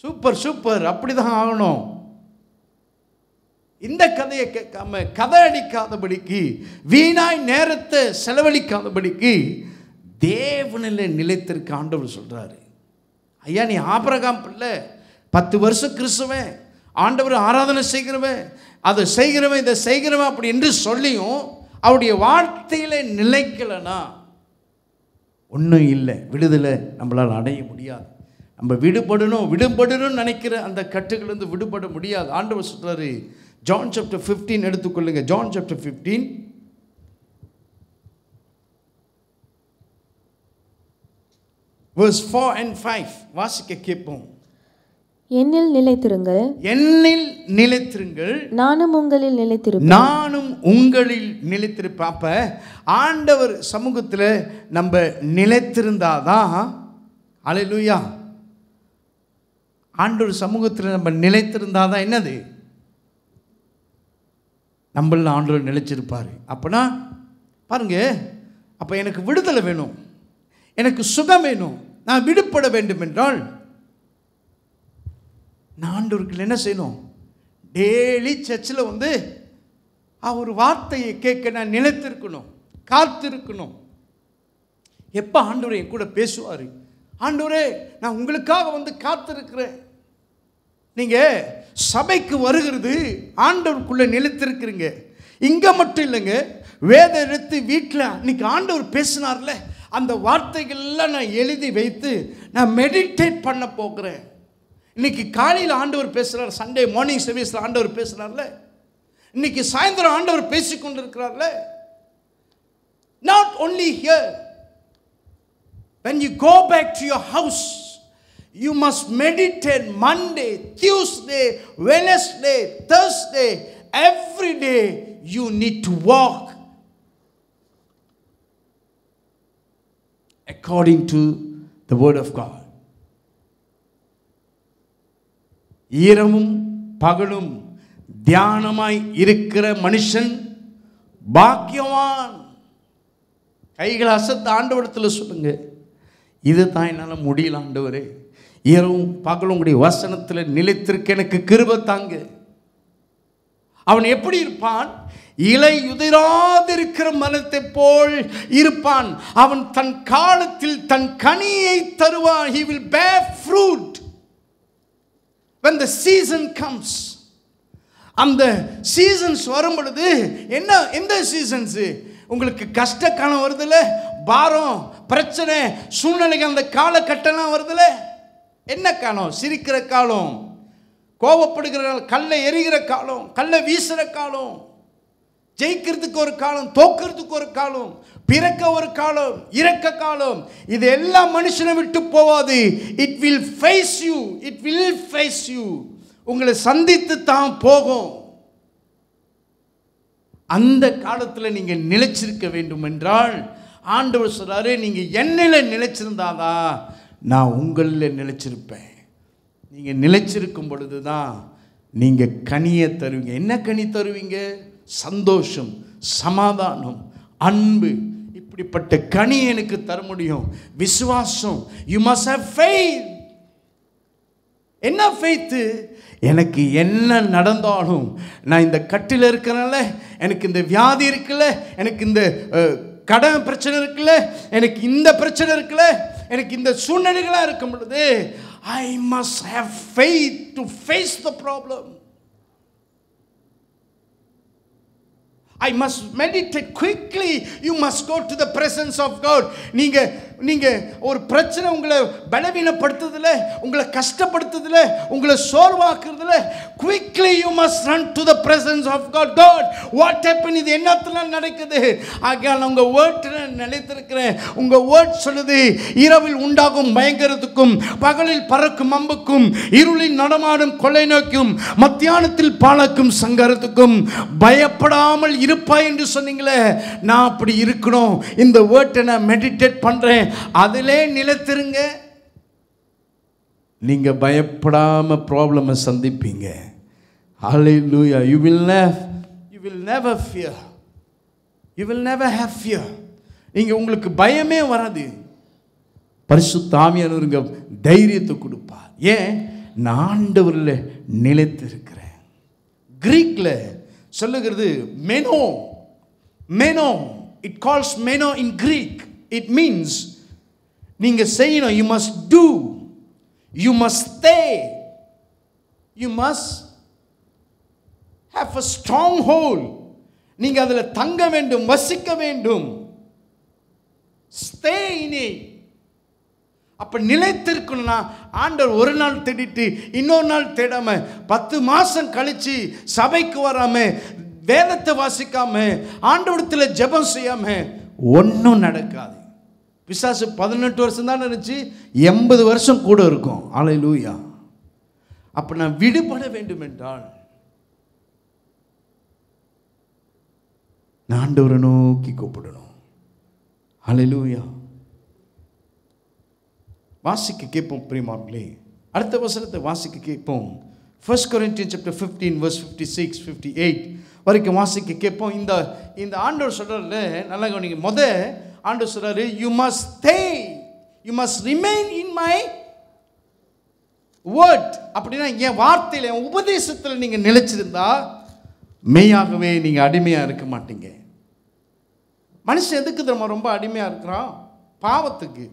சூப்பர் சூப்பர் அப்படி தான் ஆகணும் இந்த கதையை கேட்காம கதை அடிக்காதபடிக்கு வீணாய் நேரத்தை செலவழிக்காதபடிக்கு தேவனில் நிலைத்திருக்க ஆண்டவர் சொல்கிறாரு ஐயா நீ ஆபரகாம் பிள்ளை பத்து வருஷம் கிறிஸ்துவன் ஆண்டவர் ஆராதனை செய்கிறவன் அதை செய்கிறவன் இதை செய்கிறவன் அப்படி என்று சொல்லியும் அவருடைய வார்த்தையில் நிலைக்கலைன்னா ஒன்றும் இல்லை விடுதலை நம்மளால் அடைய முடியாது நம்ம விடுபடணும் விடுபடணும்னு நினைக்கிற அந்த கட்டுகளிலிருந்து விடுபட முடியாது ஆண்டவர் சொல்கிறாரு ஜான் சாப்டர் ஃபிஃப்டீன் எடுத்துக்கொள்ளுங்க John chapter fifteen verse four and five வாசிக்க கேட்போம் என்னில் நிலைத்திருங்கள் என்னில் நிலைத்திருங்கள் நானும் உங்களில் நிலைத்திருப்பேன் நானும் உங்களில் நிலைத்திருப்பாப்ப ஆண்டவர் சமூகத்தில் நம்ம நிலைத்திருந்தாதான் அலையிலூயா ஆண்டவர் சமூகத்தில் நம்ம நிலைத்திருந்தாதான் என்னது நம்மள ஆண்டவர் நிலைச்சிருப்பார் அப்போனா பாருங்கள் அப்போ எனக்கு விடுதலை வேணும் எனக்கு சுகம் வேணும் நான் விடுபட வேண்டும் என்றால் நான் ஆண்டவருக்குள்ள என்ன செய்யணும் டெய்லி சர்ச்சில் வந்து அவர் வார்த்தையை கேட்க நான் நிலைத்திருக்கணும் காத்திருக்கணும் எப்போ ஆண்டவர் என் கூட பேசுவார் ஆண்டவரே நான் உங்களுக்காக வந்து காத்திருக்கிறேன் நீங்கள் சபைக்கு வருகிறது ஆண்டவருக்குள்ளே நிலைத்திருக்கிறீங்க இங்கே மட்டும் இல்லைங்க வேத எடுத்து வீட்டில் அன்னைக்கு ஆண்டவர் பேசினார்ல அந்த வார்த்தைகள்லாம் நான் எழுதி வைத்து நான் மெடிடேட் பண்ண போகிறேன் இன்னைக்கு காலையில் ஆண்டவர் பேசுகிறார் சண்டே மார்னிங் சர்வீஸில் ஆண்டவர் பேசுகிறார்ல இன்னைக்கு சாயந்தரம் ஆண்டவர் பேசிக்கொண்டு இருக்கிறார்ல not only here when you go back to your house you must meditate Monday Tuesday Wednesday Thursday every day you need to walk according to the word of God ஈரமும் பகலும் தியானமாய் இருக்கிற மனுஷன் பாக்கியவான் கைகளை அசத்து ஆண்டவரத்தில் சொல்லுங்க இது தான் என்னால் முடியல ஆண்டவரே இரவும் பகலும் உடைய வசனத்தில் நிலைத்திருக்க எனக்கு கிருப தாங்க அவன் எப்படி இருப்பான் இலை உதிராதிருக்கிற மனத்தை போல் இருப்பான் அவன் தன் காலத்தில் தன் கனியை தருவான் he will pay fruit when the season comes அந்த சீசன்ஸ் வரும் பொழுது என்ன எந்த சீசன்ஸு உங்களுக்கு கஷ்ட காலம் வருதுல்ல பாரம் பிரச்சனை சூழ்நிலைக்கு அந்த காலகட்டம்லாம் வருதுல்ல என்ன காலம் சிரிக்கிற காலம் கோபப்படுகிற கல்லை எரிகிற காலம் கல்லை வீசுகிற காலம் ஜெயிக்கிறதுக்கு ஒரு காலம் தோக்கிறதுக்கு ஒரு காலம் பிறக்க ஒரு காலம் இறக்க காலம் இது எல்லா மனுஷனை விட்டு போவாது it will face you it will face you உங்களை சந்தித்து தான் போகும் அந்த காலத்தில் நீங்கள் நிலைச்சிருக்க வேண்டும் என்றால் ஆண்டவர் சொல்கிறாரு நீங்கள் என்னில் நிலைச்சிருந்தாதான் நான் உங்களில் நிலைச்சிருப்பேன் நீங்கள் நிலைச்சிருக்கும் பொழுது தான் நீங்கள் கனியை தருவீங்க என்ன கனி தருவீங்க சந்தோஷம் சமாதானம் அன்பு இப்படிப்பட்ட கனி எனக்கு தர முடியும் விசுவாசம் யூ மஸ் ஃபெய்த் என்ன ஃபெய்த்து எனக்கு என்ன நடந்தாலும் நான் இந்த கட்டில் இருக்கிறனால எனக்கு இந்த வியாதி இருக்குல்ல எனக்கு இந்த கடன் பிரச்சனை இருக்குல்ல எனக்கு இந்த பிரச்சனை இருக்குல்ல எனக்கு இந்த சூழ்நிலைகளாக இருக்கும் பொழுது I must have faith to face the problem I must meditate quickly you must go to the presence of God நீங்கள் நீங்கள் ஒரு பிரச்சனை உங்களை பலவீனப்படுத்துதில் உங்களை கஷ்டப்படுத்துதில் உங்களை சோர்வாக்குறதுல quickly you must run to the presence of God God what happen இது என்னத்துலாம் நடக்குது நான் உங்கள் வேர்ட் நினைத்திருக்கிறேன் உங்கள் வேர்ட் சொல்லுது இரவில் உண்டாகும் பயங்கரத்துக்கும் பகலில் பறக்கும் அம்புக்கும் இருளில் நடமாடும் கொள்ளை நோக்கும் மத்தியானத்தில் பாலக்கும் சங்கரத்துக்கும் பயப்படாமல் இருப்பாய் என்று சொன்னீங்களே நான் அப்படி இருக்கணும் இந்த வேர்ட்டை நான் மெடிடேட் பண்ணுறேன் அதிலே நிலத்திருங்க நீங்கள் பயப்படாமல் ப்ராப்ளமை சந்திப்பீங்க hallelujah you will never you will never fear you will never have fear நீங்கள் உங்களுக்கு பயமே வராது பரிசு தாமியானவருங்க தைரியத்தை கொடுப்பார் ஏன் நான் ஆண்டவரில் நிலைத்து இருக்கிறேன் கிரீக்கில் சொல்லுகிறது மெனோ மெனோ இட் கால்ஸ் மெனோ இன் கிரீக் இட் மீன்ஸ் நீங்கள் செய்யணும் you must do you must they you must have a strong hold நீங்கள் அதில் தங்க வேண்டும் வசிக்க வேண்டும் ஸ்தே இன் இட் அப்போ நிலைத்திருக்கணும்னா ஆண்டவர் ஒரு நாள் தேடிட்டு இன்னொரு நாள் தேடாமல் பத்து மாதம் கழித்து சபைக்கு வராமல் வேதத்தை வாசிக்காமல் ஆண்டவரத்தில் ஜெபம் செய்யாமல் ஒன்றும் நடக்காது விசாசு பதினெட்டு வருஷம் தான் இருந்துச்சு எண்பது வருஷம் கூட இருக்கும் ஆலை லூயா அப்போ நான் விடுபட வேண்டும் என்றால் நான் ஆண்டவரை நோக்கி கூப்பிடணும் லூயா வாசிக்க கேட்போம் பிரியமார்களே அடுத்த வசனத்தை வாசிக்க கேட்போம் first Corinthian chapter fifteen verse fifty six fifty eight வரைக்கும் வாசிக்க கேட்போம் இந்த இந்த ஆண்டவர் சொல்கிறாரு நல்லா கவனிங்க முத ஆண்டவர் சொல்கிறாரு you must stay you must remain in my word அப்படின்னா என் வார்த்தையில் என் உபதேசத்தில் நீங்கள் நிலைச்சிருந்தா மெய்யாகவே நீங்கள் அடிமையாக இருக்க மாட்டீங்க மனுஷன் எதுக்கு நம்ம ரொம்ப அடிமையாக இருக்கிறான் பாவத்துக்கு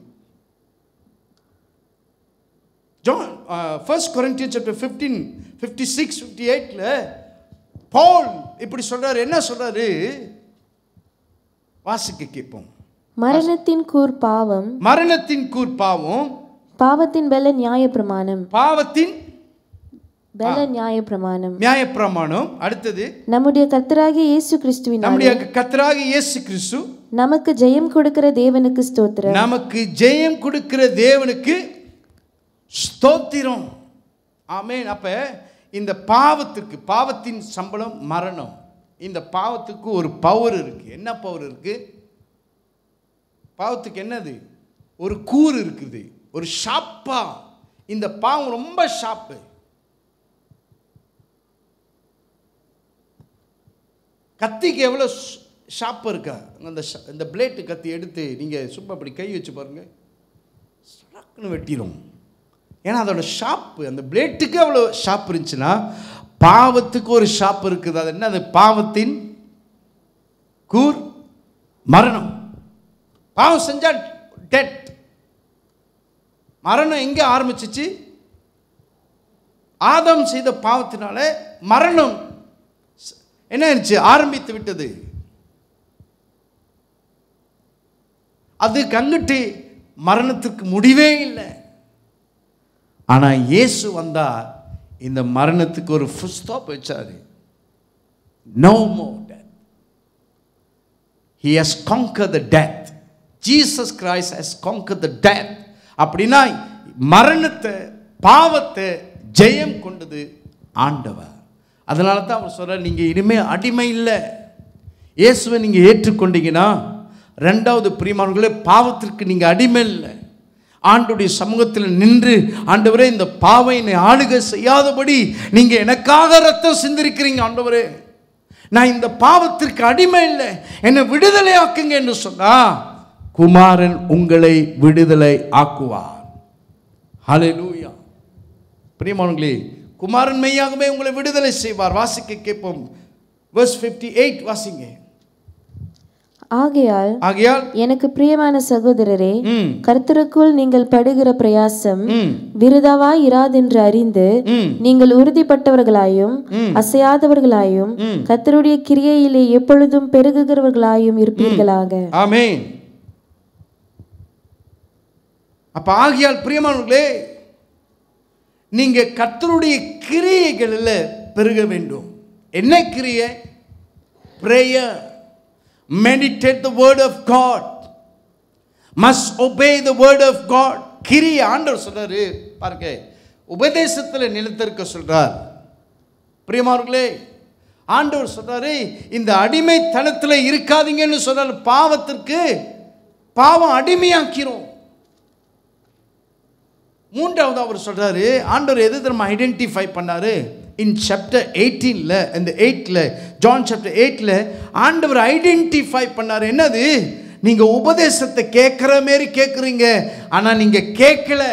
John first Corinthian chapter fifteen fifty six fifty எயிட்டில் பவுல் இப்படி சொல்கிறாரு என்ன சொல்கிறாரு வாசிக்க கேட்போம் மரணத்தின் கூர் பாவம் மரணத்தின் கூர் பாவம் பாவத்தின் பல நியாய பிரமாணம் பாவத்தின் பல நியாய பிரமாணம் நியாய பிரமாணம் அடுத்தது நம்முடைய கர்த்தராகிய இயேசு கிறிஸ்துவின் நம்முடைய கர்த்தராகிய இயேசு கிறிஸ்து நமக்கு ஜெயம் கொடுக்கிற தேவனுக்கு ஸ்தோத்திரம் நமக்கு ஜெயம் கொடுக்கிற தேவனுக்கு ஸ்தோத்திரம் ஆமேன் அப்போ இந்த பாவத்துக்கு பாவத்தின் சம்பளம் மரணம் இந்த பாவத்துக்கு ஒரு பவர் இருக்குது என்ன பவர் இருக்குது பாவத்துக்கு என்னது ஒரு கூறு இருக்குது ஒரு ஷாப்பா இந்த பாவம் ரொம்ப ஷாப்பு கத்திக்கு எவ்வளோ ஷாப்பு இருக்கா அந்த இந்த பிளேட்டு கத்தி எடுத்து நீங்கள் சும்மா அப்படி கை வச்சு பாருங்கள் சடக்குன்னு வெட்டிடும் ஏன்னா அதோட ஷாப்பு அந்த பிளேட்டுக்கு அவ்வளோ ஷாப் இருந்துச்சுன்னா பாவத்துக்கு ஒரு ஷாப் இருக்குது அது என்ன அது பாவத்தின் கூர் மரணம் பாவம் செஞ்சால் டெட் மரணம் எங்கே ஆரம்பிச்சிச்சு ஆதம் செய்த பாவத்தினால மரணம் என்ன இருந்துச்சு ஆரம்பித்து விட்டது அது கங்கிட்டு மரணத்துக்கு முடிவே இல்லை ஆனால் இயேசு வந்தால் இந்த மரணத்துக்கு ஒரு ஃபுல் போச்சாரு வச்சார் no more death he has conquer the death Jesus Christ has conquer the death அப்படின்னா மரணத்தை பாவத்தை ஜெயம் கொண்டது ஆண்டவர் அதனால தான் அவர் சொல்கிறார் நீங்கள் இனிமேல் அடிமை இல்லை இயேசுவை நீங்கள் ஏற்றுக்கொண்டீங்கன்னா ரெண்டாவது பிரிமான்களே பாவத்திற்கு நீங்கள் அடிமை இல்லை ஆண்டுடைய சமூகத்தில் நின்று ஆண்டவரே இந்த பாவை ஆளுக செய்யாதபடி நீங்கள் எனக்காக ரத்தம் சிந்திருக்கிறீங்க ஆண்டவரே நான் இந்த பாவத்திற்கு அடிமை இல்லை என்னை விடுதலை ஆக்குங்க என்று சொன்னா குமாரன் உங்களை விடுதலை ஆக்குவார் ஹலே லூயா பிரியமானங்களே குமாரன் மெய்யாகவே உங்களை விடுதலை செய்வார் வாசிக்க கேட்போம் ஃபிஃப்டி எயிட் வாசிங்க ஆகையால் ஆகையால் எனக்கு பிரியமான சகோதரரே கர்த்தருக்குள் நீங்கள் படுகிற பிரயாசம் இராது இராதென்று அறிந்து நீங்கள் உறுதிப்பட்டவர்களாயும் அசையாதவர்களாயும் கர்த்தருடைய கிரியையிலே எப்பொழுதும் பெருகுகிறவர்களாயும் இருப்பீர்களாக ஆமே அப்ப பிரியமானவர்களே நீங்க கர்த்தருடைய கிரியைகளில் பெருக வேண்டும் என்ன கிரியை prayer meditate the word of God must obey the word of God கிரிய ஆண்டவர் சொல்றாரு பாருங்க உபதேசத்தில் நிலத்திருக்க சொல்றார் பிரியமார்களே ஆண்டவர் சொல்றாரு இந்த அடிமைத்தனத்தில் இருக்காதீங்கன்னு சொல்றாரு பாவத்திற்கு பாவம் அடிமையாக்கிறோம் மூன்றாவது அவர் சொல்றாரு ஆண்டவர் எது திரும்ப ஐடென்டிஃபை பண்ணாரு இன் சாப்டர் எயிட்டீனில் இந்த எயிட்டில் ஜான் சாப்டர் எயிட்டில் ஆண்டவர் ஐடென்டிஃபை பண்ணார் என்னது நீங்கள் உபதேசத்தை கேட்குற மாரி கேட்குறீங்க ஆனால் நீங்கள் கேட்கல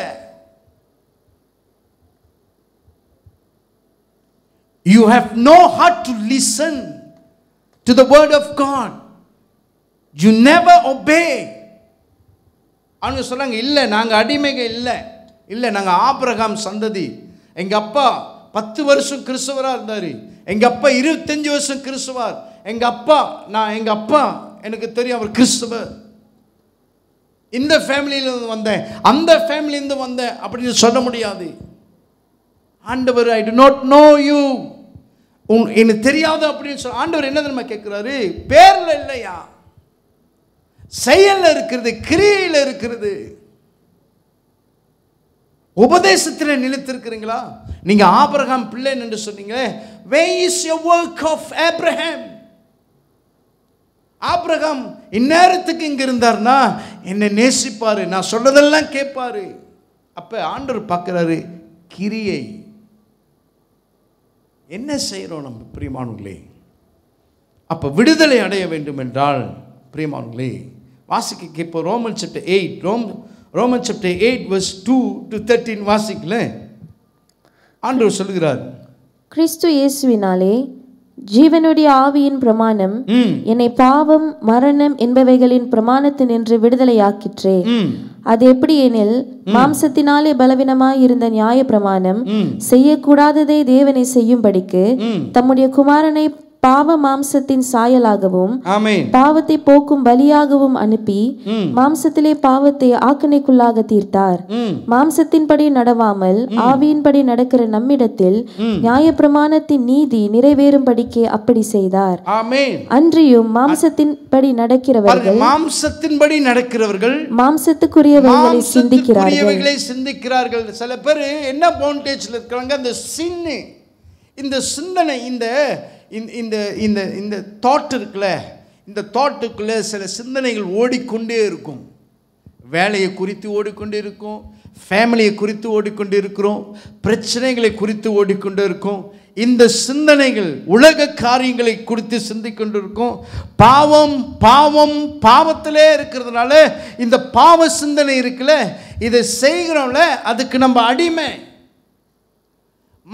you have no heart to listen to the word of God you never obey அவங்க சொன்னாங்க இல்லை நாங்கள் அடிமைகள் இல்லை இல்லை நாங்கள் ஆபிரகாம் சந்ததி எங்கள் அப்பா பத்து வருஷம் கிறிஸ்துவராக இருந்தார் எங்கள் அப்பா இருபத்தஞ்சி வருஷம் கிறிஸ்துவார் எங்கள் அப்பா நான் எங்கள் அப்பா எனக்கு தெரியும் அவர் கிறிஸ்துவர் இந்த ஃபேமிலியிலேருந்து வந்தேன் அந்த ஃபேமிலியிலேருந்து வந்தேன் அப்படின்னு சொல்ல முடியாது ஆண்டவர் I do not know you உன் எனக்கு தெரியாது அப்படின்னு சொல்ல ஆண்டவர் என்ன நம்ம கேட்குறாரு பேரில் இல்லையா செயலில் இருக்கிறது கிரியையில் இருக்கிறது உபதேசத்தில் நிலைத்திருக்கிறீங்களா நீங்கள் ஆபிரகாம் பிள்ளை என்று சொன்னீங்களே where is work of Abraham Abraham இந்நேரத்துக்கு இங்கே இருந்தார்னா என்னை நேசிப்பார் நான் சொன்னதெல்லாம் கேட்பார் அப்போ ஆண்டர் பார்க்குறாரு கிரியை என்ன செய்கிறோம் நம்ம பிரியமானங்களே அப்போ விடுதலை அடைய வேண்டும் என்றால் பிரியமானங்களே வாசிக்க கேட்போம் Roman chapter eight Rome Roman chapter eight verse two to thirteen வாசிக்கல ஆண்டவர் சொல்கிறார் கிறிஸ்து இயேசுவினாலே ஜீவனுடைய ஆவியின் பிரமாணம் என்னை பாவம் மரணம் என்பவைகளின் பிரமாணத்தின் என்று விடுதலையாக்கிற்றே அது எப்படி எனில் மாம்சத்தினாலே பலவீனமாய் இருந்த நியாய பிரமாணம் செய்யக்கூடாததை தேவனை செய்யும்படிக்கு தம்முடைய குமாரனை பாவ மாம்சத்தின் சாயலாகவும் பாவத்தை போக்கும் பலியாகவும் அனுப்பி மாம்சத்திலே பாவத்தை ஆக்கணைக்குள்ளாக தீர்த்தார் மாம்சத்தின்படி நடவாமல் ஆவியின்படி நடக்கிற நம்மிடத்தில் நியாய பிரமாணத்தின் நீதி நிறைவேறும்படிக்கு அப்படி செய்தார் அன்றியும் மாம்சத்தின்படி நடக்கிறவர்கள் மாம்சத்தின்படி நடக்கிறவர்கள் மாம்சத்துக்குரியவர்களை சிந்திக்கிறார்கள் சிந்திக்கிறார்கள் சில பேர் என்ன பவுண்டேஜ்ல இருக்கிறாங்க அந்த இந்த சிந்தனை இந்த இந்த இந்த இந்த தாட் இருக்குல்ல இந்த தாட்டுக்குள்ளே சில சிந்தனைகள் ஓடிக்கொண்டே இருக்கும் வேலையை குறித்து ஓடிக்கொண்டு இருக்கும் ஃபேமிலியை குறித்து ஓடிக்கொண்டு இருக்கிறோம் பிரச்சனைகளை குறித்து ஓடிக்கொண்டு இருக்கும் இந்த சிந்தனைகள் உலக காரியங்களை குறித்து சிந்திக்கொண்டு இருக்கும் பாவம் பாவம் பாவத்திலே இருக்கிறதுனால இந்த பாவ சிந்தனை இருக்குல்ல இதை செய்கிறோம்ல அதுக்கு நம்ம அடிமை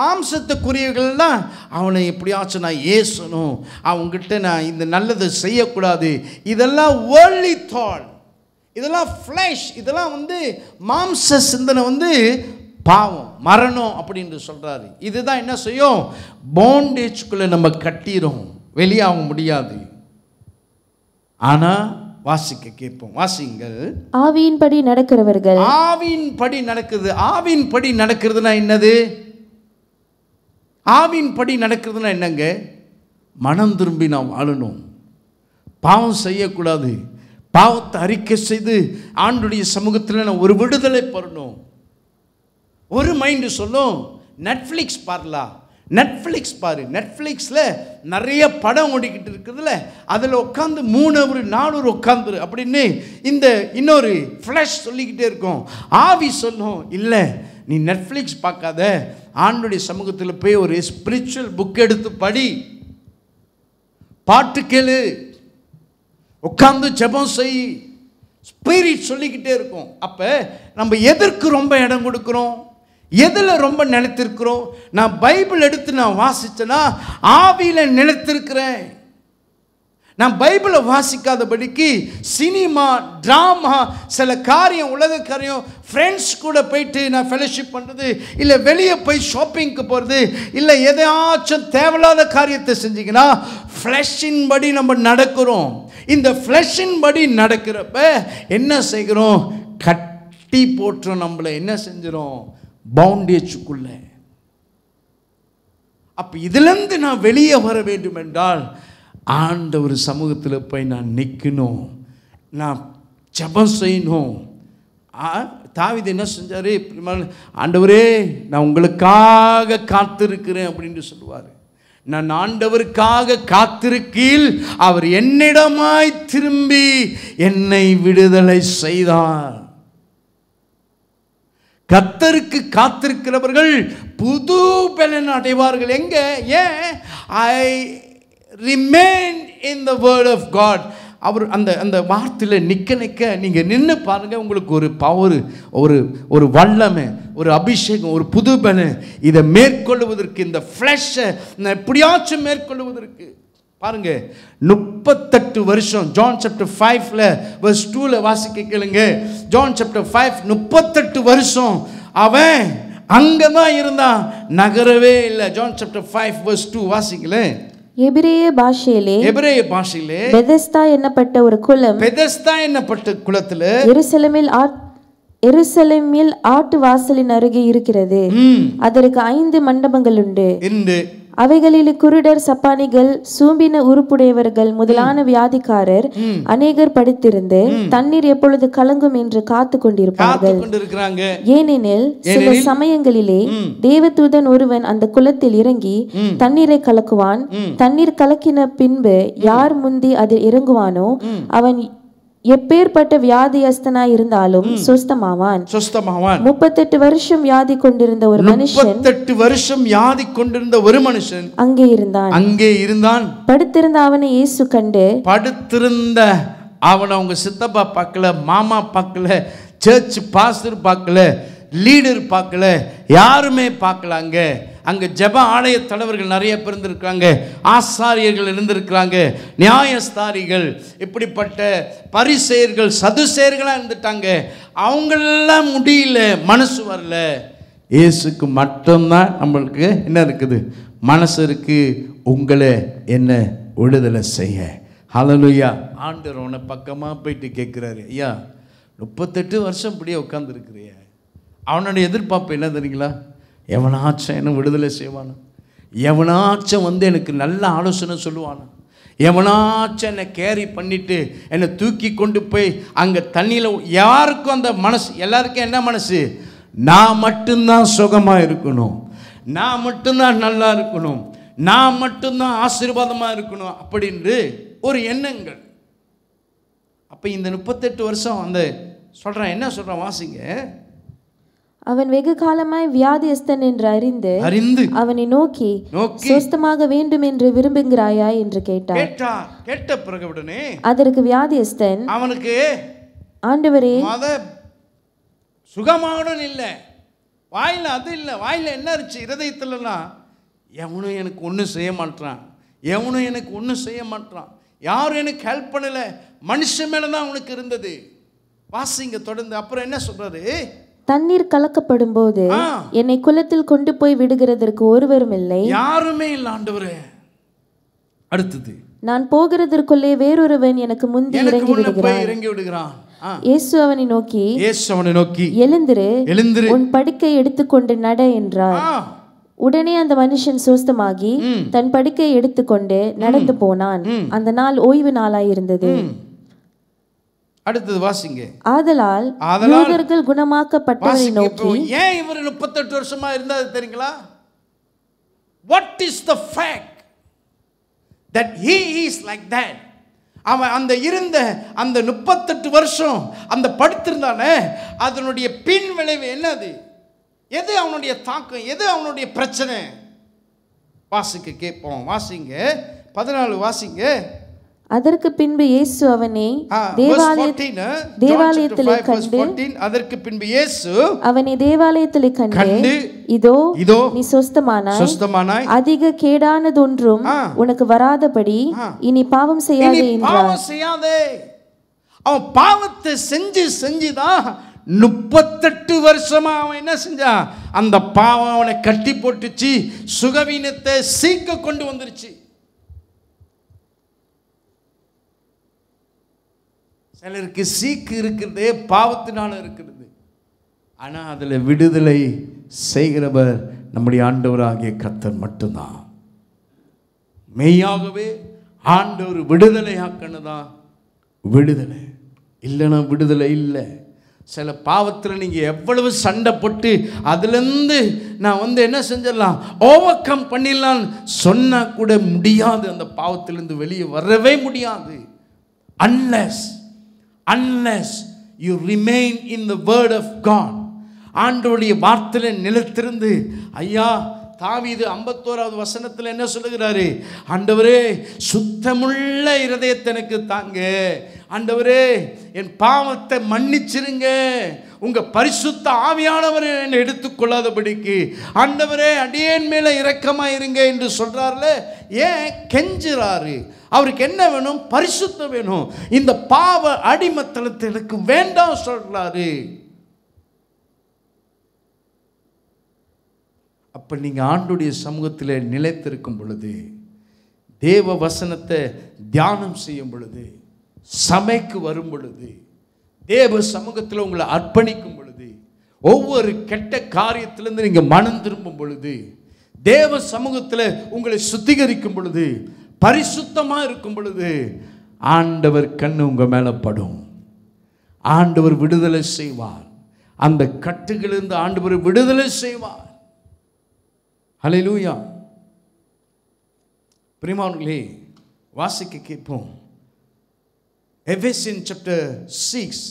குறியவர்கள்லாம் அவனை எப்படியாச்சும் நான் ஏசணும் அவங்ககிட்ட நான் இந்த நல்லதை செய்யக்கூடாது இதெல்லாம் வேர்லி தால் இதெல்லாம் ஃப்ளேஷ் இதெல்லாம் வந்து மாம்ச சிந்தனை வந்து பாவம் மரணம் அப்படின்னு சொல்கிறாரு இதுதான் என்ன செய்யும் பாண்டேஜ்குள்ளே நம்ம கட்டிடும் வெளியாக முடியாது ஆனால் வாசிக்க கேட்போம் வாசிங்கள் ஆவியின்படி நடக்கிறவர்கள் ஆவியின்படி நடக்குது ஆவியின்படி நடக்கிறதுனா என்னது ஆவின் படி நடக்கிறதுனா என்னங்க மனம் திரும்பி நாம் ஆளணும் பாவம் செய்யக்கூடாது பாவத்தை அறிக்கை செய்து ஆண்டுடைய சமூகத்தில் நான் ஒரு விடுதலை பெறணும் ஒரு மைண்டு சொல்லும் நெட்ஃப்ளிக்ஸ் பாரலாம் நெட்ஃப்ளிக்ஸ் பாரு நெட்ஃப்ளிக்ஸில் நிறைய படம் ஓடிக்கிட்டு இருக்குதுல்ல அதில் உட்காந்து மூணு ஒரு நானூறு உட்காந்துரு அப்படின்னு இந்த இன்னொரு ஃப்ளஷ் சொல்லிக்கிட்டே இருக்கும் ஆவி சொல்லும் இல்லை நீ நெட்ஃப்ளிக்ஸ் பார்க்காத ஆண்டுடைய சமூகத்தில் போய் ஒரு ஸ்பிரிச்சுவல் புக் எடுத்து படி பாட்டு கேளு உட்காந்து ஜபம் செய் ஸ்பிரிட் சொல்லிக்கிட்டே இருக்கும் அப்போ நம்ம எதற்கு ரொம்ப இடம் கொடுக்குறோம் எதில் ரொம்ப நிலத்திருக்கிறோம் நான் பைபிள் எடுத்து நான் வாசித்தேன்னா ஆவியில் நிலைத்திருக்கிறேன் நான் பைபிளை வாசிக்காதபடிக்கு சினிமா ட்ராமா சில காரியம் உலக காரியம் ஃப்ரெண்ட்ஸ் கூட போயிட்டு நான் ஃபெலோஷிப் பண்ணுறது இல்லை வெளியே போய் ஷாப்பிங்க்கு போகிறது இல்லை எதையாச்சும் தேவையில்லாத காரியத்தை செஞ்சிங்கன்னா ஃப்ளஷின் படி நம்ம நடக்கிறோம் இந்த ஃப்ளஷின் படி நடக்கிறப்ப என்ன செய்கிறோம் கட்டி போட்டுறோம் நம்மளை என்ன செஞ்சிடும் பவுண்டேஜுக்குள்ளே அப்போ இதுலேருந்து நான் வெளியே வர வேண்டும் என்றால் ஆண்ட ஒரு சமூகத்தில் போய் நான் நிற்கணும் நான் ஜபம் செய்யணும் தாவிதை என்ன செஞ்சார் ஆண்டவரே நான் உங்களுக்காக காத்திருக்கிறேன் அப்படின்னு சொல்லுவார் நான் ஆண்டவருக்காக காத்திருக்கீல் அவர் என்னிடமாய் திரும்பி என்னை விடுதலை செய்தார் கத்தருக்கு காத்திருக்கிறவர்கள் புது பலன் அடைவார்கள் எங்க ஏன் I remain in the word of God அவர் அந்த அந்த வார்த்தையில் நிற்க நிற்க நீங்கள் நின்று பாருங்கள் உங்களுக்கு ஒரு பவர் ஒரு ஒரு வல்லமை ஒரு அபிஷேகம் ஒரு புதுபனு இதை மேற்கொள்வதற்கு இந்த ஃப்ளஷை எப்படியாச்சும் மேற்கொள்வதற்கு பாருங்க முப்பத்தெட்டு வருஷம் ஜான் சாப்டர் ஃபைவ்ல வர்ஸ் டூவில் வாசிக்க கேளுங்க ஜான் சாப்டர் ஃபைவ் முப்பத்தெட்டு வருஷம் அவன் அங்கே தான் இருந்தான் நகரவே இல்லை John chapter five verse two வாசிக்கல எபிரேய பாஷையிலே எபிரேய பாஷையிலே பெதஸ்தா என்னப்பட்ட ஒரு குலம் பெதஸ்தா என்னப்பட்ட குலத்துல எருசலேமில் எருசலேமில் ஆட்டு வாசலின் அருகே இருக்கிறது அதற்கு ஐந்து மண்டபங்கள் உண்டு அவைகளில் குருடர் சப்பானிகள் சூம்பின உறுப்புடையவர்கள் முதலான வியாதிக்காரர் அநேகர் படித்திருந்து தண்ணீர் எப்பொழுது கலங்கும் என்று காத்து கொண்டிருப்பார்கள் ஏனெனில் சில சமயங்களிலே தேவதூதன் ஒருவன் அந்த குளத்தில் இறங்கி தண்ணீரை கலக்குவான் தண்ணீர் கலக்கின பின்பு யார் முந்தி அதில் இறங்குவானோ அவன் எப்பேற்பட்ட அஸ்தனா இருந்தாலும் சுஸ்தமாவான் சுஸ்தமாவான் முப்பத்தெட்டு வருஷம் வியாதி கொண்டிருந்த ஒரு மனுஷன் எட்டு வருஷம் வியாதி கொண்டிருந்த ஒரு மனுஷன் அங்கே இருந்தான் அங்கே இருந்தான் படுத்திருந்த அவனை இயேசு கண்டு படுத்திருந்த அவனை அவங்க சித்தப்பா பார்க்கல மாமா பார்க்கல சர்ச் பாஸ்டர் பார்க்கல லீடர் பார்க்கல யாருமே பார்க்கலாங்க அங்கே ஜப ஆலய தலைவர்கள் நிறைய பேர் இருந்திருக்கிறாங்க ஆசாரியர்கள் இருந்திருக்கிறாங்க நியாயஸ்தாரிகள் இப்படிப்பட்ட பரிசெயர்கள் சதுசேர்களாக இருந்துட்டாங்க அவங்களெல்லாம் முடியல மனசு வரல இயேசுக்கு மட்டும்தான் நம்மளுக்கு என்ன இருக்குது மனசு இருக்குது உங்களை என்ன விடுதலை செய்ய ஹலலுயா ஆண்டர் உன பக்கமாக போயிட்டு கேட்குறாரு ஐயா முப்பத்தெட்டு வருஷம் இப்படியே உட்காந்துருக்குறியா அவனோட எதிர்பார்ப்பு என்ன தெரியுங்களா எவனாச்சும் என்ன விடுதலை செய்வானு எவனாச்சும் வந்து எனக்கு நல்ல ஆலோசனை சொல்லுவானு எவனாச்சும் என்னை கேரி பண்ணிவிட்டு என்னை தூக்கி கொண்டு போய் அங்கே தண்ணியில் யாருக்கும் அந்த மனசு எல்லாருக்கும் என்ன மனசு நான் மட்டும்தான் சுகமாக இருக்கணும் நான் மட்டும்தான் நல்லா இருக்கணும் நான் மட்டும்தான் ஆசீர்வாதமாக இருக்கணும் அப்படின்று ஒரு எண்ணங்கள் அப்போ இந்த முப்பத்தெட்டு வருஷம் அந்த சொல்கிறேன் என்ன சொல்கிறேன் வாசிங்க அவன் வெகு காலமாய் வியாதியஸ்தன் என்று அறிந்து அறிந்து அவனை நோக்கி சுஸ்தமாக வேண்டும் என்று விரும்புகிறாயா என்று கேட்டார் கேட்டார் கேட்ட பிறகு உடனே அதற்கு வியாதியஸ்தன் அவனுக்கு ஆண்டவரே மத சுகமாகணும் இல்லை வாயில் அது இல்லை வாயில் என்ன இருந்துச்சு இருதயத்துலலாம் எவனும் எனக்கு ஒன்றும் செய்ய மாட்டான் எவனும் எனக்கு ஒன்றும் செய்ய மாட்டான் யாரும் எனக்கு ஹெல்ப் பண்ணலை மனுஷன் மேலே தான் அவனுக்கு இருந்தது வாசிங்க தொடர்ந்து அப்புறம் என்ன சொல்கிறாரு தண்ணீர் கலக்கப்படும் போது என்னை குளத்தில் கொண்டு போய் விடுகிறதற்கு ஒருவரும் இல்லை யாருமே இல்லை அடுத்தது நான் போகிறதற்குள்ளே வேறொருவன் எனக்கு முந்தி இறங்கி விடுகிறான் இறங்கி விடுகிறான் இயேசு அவனை நோக்கி இயேசு அவனை நோக்கி எழுந்திரு எழுந்திரு உன் படுக்கை எடுத்துக்கொண்டு நட என்றார் உடனே அந்த மனுஷன் சுஸ்தமாகி தன் படுக்கையை எடுத்துக்கொண்டு நடந்து போனான் அந்த நாள் ஓய்வு நாளாயிருந்தது இருந்தது அடுத்தது வாசிங்க ஆதலால் யூதர்கள் குணமாக்கப்பட்டதை நோக்கி ஏன் இவர் முப்பத்தெட்டு வருஷமா இருந்தா தெரியுங்களா what is the fact that he is like that அவன் அந்த இருந்த அந்த முப்பத்தெட்டு வருஷம் அந்த படுத்திருந்தானே அதனுடைய பின் விளைவு என்னது எது அவனுடைய தாக்கம் எது அவனுடைய பிரச்சனை வாசிக்க கேட்போம் வாசிங்க பதினாலு வாசிங்க அதற்கு பின்பு இயேசு அவனை uh, தேவாலயத்தில் கண்டு அதற்கு பின்பு இயேசு அவனை தேவாலயத்தில் கண்டு இதோ இதோ நீ சொஸ்தமானாய் சொஸ்தமானாய் அதிக கேடானதொன்றும் உனக்கு வராதபடி இனி பாவம் செய்யாதே என்றார் செய்யாதே அவன் பாவத்தை செஞ்சு தான் முப்பத்தெட்டு வருஷமா அவன் என்ன செஞ்சான் அந்த பாவம் அவனை கட்டி போட்டுச்சு சுகவீனத்தை சீக்க கொண்டு வந்துருச்சு சிலருக்கு சீக்கு இருக்கிறதே பாவத்தினால இருக்கிறது ஆனால் அதில் விடுதலை செய்கிறவர் நம்முடைய ஆண்டவராகிய கத்தர் மட்டும்தான் மெய்யாகவே ஆண்டவர் விடுதலை ஆக்கணுதான் விடுதலை இல்லைன்னா விடுதலை இல்லை சில பாவத்தில் நீங்கள் எவ்வளவு சண்டைப்பட்டு அதுலேருந்து நான் வந்து என்ன செஞ்சிடலாம் ஓவர் கம் பண்ணிடலான்னு சொன்னால் கூட முடியாது அந்த பாவத்திலேருந்து வெளியே வரவே முடியாது unless unless you remain in the word of God ஆண்டோடைய வார்த்தையில் நிலத்திருந்து ஐயா தாவிது ஐம்பத்தோராவது வசனத்தில் என்ன சொல்லுகிறாரு ஆண்டவரே சுத்தமுள்ள இருதயத்தனுக்கு தாங்க ஆண்டவரே என் பாவத்தை மன்னிச்சிருங்க உங்கள் பரிசுத்த ஆவியானவர் என்னை எடுத்துக்கொள்ளாதபடிக்கு ஆண்டவரே அடியேன் மேலே இரக்கமாக இருங்க என்று சொல்கிறார்ல ஏன் கெஞ்சுறாரு அவருக்கு என்ன வேணும் பரிசுத்தம் வேணும் இந்த பாவ அடிமத்தளத்தை எனக்கு வேண்டாம் சொல்கிறாரு அப்போ நீங்கள் ஆண்டுடைய சமூகத்தில் நிலைத்திருக்கும் பொழுது தேவ வசனத்தை தியானம் செய்யும் பொழுது சமைக்கு வரும் பொழுது தேவ சமூகத்தில் உங்களை அர்ப்பணிக்கும் பொழுது ஒவ்வொரு கெட்ட காரியத்திலேருந்து நீங்கள் மனம் திரும்பும் பொழுது தேவ சமூகத்தில் உங்களை சுத்திகரிக்கும் பொழுது பரிசுத்தமாக இருக்கும் பொழுது ஆண்டவர் கண் உங்கள் மேலே படும் ஆண்டவர் விடுதலை செய்வார் அந்த கட்டுகளிலிருந்து ஆண்டவர் விடுதலை செய்வார் ஹலெலூயா பிரிமாவர்களே வாசிக்க கேட்போம் Ephesian chapter six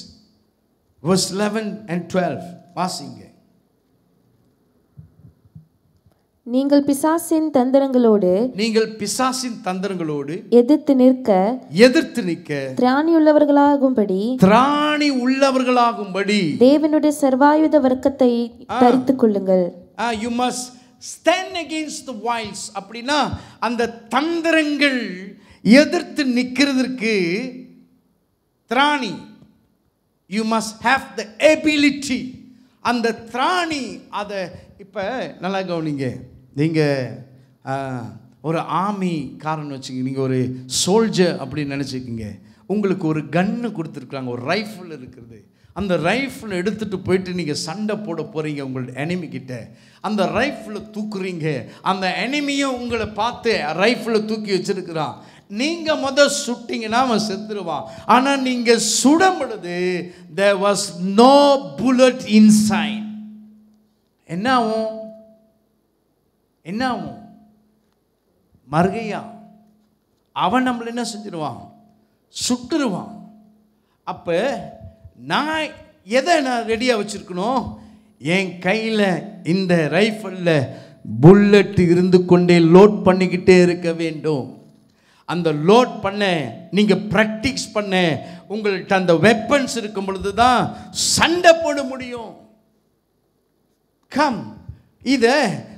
verse eleven and twelve வாசிங்க நீங்கள் பிசாசின் தந்திரங்களோடு நீங்கள் பிசாசின் தந்திரங்களோடு எதிர்த்து நிற்க எதிர்த்து நிற்க திராணி உள்ளவர்களாகும்படி திராணி உள்ளவர்களாகும்படி தேவனுடைய சர்வாயுத வர்க்கத்தை தரித்துக் கொள்ளுங்கள் you must stand against the wiles அப்படின்னா அந்த தந்திரங்கள் எதிர்த்து நிற்கிறதுக்கு திராணி you must have the ability அந்த திராணி அதை இப்போ நல்லா கவனிங்க நீங்கள் ஒரு ஆமி காரன்னு வச்சுக்கிங்க நீங்கள் ஒரு சோல்ஜர் அப்படின்னு நினச்சிக்கிங்க உங்களுக்கு ஒரு கன்று கொடுத்துருக்குறாங்க ஒரு ரைஃபிள் இருக்கிறது அந்த ரைஃபிள் எடுத்துகிட்டு போயிட்டு நீங்கள் சண்டை போட போகிறீங்க உங்களோட எனிமிக்கிட்ட அந்த ரைஃபிளை தூக்குறீங்க அந்த எனிமியை உங்களை பார்த்து ரைஃபிளை தூக்கி வச்சுருக்கிறான் நீங்கள் முத சுட்டிங்கன்னா அவன் செத்துருவான் ஆனால் நீங்கள் சுடும் பொழுது there was no bullet inside என்ன ஆகும் என்ன ஆகும் மறுகையா அவன் நம்மளை என்ன செஞ்சிருவான் சுட்டுருவான் அப்போ நான் எதை நான் ரெடியாக வச்சுருக்கணும் என் கையில் இந்த ரைஃபிளில் புல்லட் இருந்து கொண்டே லோட் பண்ணிக்கிட்டே இருக்க வேண்டும் அந்த லோட் பண்ண நீங்கள் ப்ராக்டிக்ஸ் பண்ண உங்கள்கிட்ட அந்த வெப்பன்ஸ் இருக்கும் பொழுது தான் சண்டை போட முடியும் கம் இதை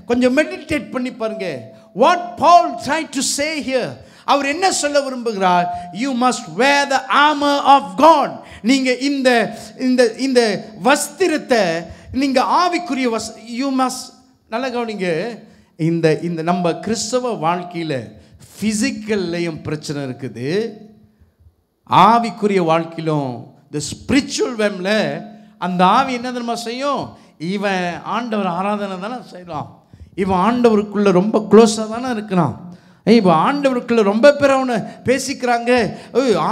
கொஞ்சம் மெடிடேட் பண்ணி பாருங்க what Paul try to say here அவர் என்ன சொல்ல விரும்புகிறார் யூ மஸ்ட் வேர் த ஆம ஆஃப் காட் நீங்கள் இந்த இந்த இந்த வஸ்திரத்தை நீங்கள் ஆவிக்குரிய வஸ் யூ மஸ்ட் நல்லா கவனிங்க இந்த இந்த நம்ம கிறிஸ்தவ வாழ்க்கையில் ஃபிசிக்கல்லையும் பிரச்சனை இருக்குது ஆவிக்குரிய வாழ்க்கையிலும் இந்த ஸ்பிரிச்சுவல் வேம்ல அந்த ஆவி என்ன தெரியுமா செய்யும் இவன் ஆண்டவர் ஆராதனை தானே செய்யலாம் இவன் ஆண்டவருக்குள்ளே ரொம்ப க்ளோஸாக தானே இருக்கிறான் இப்போ ஆண்டவருக்குள்ள ரொம்ப பேர் அவனை பேசிக்கிறாங்க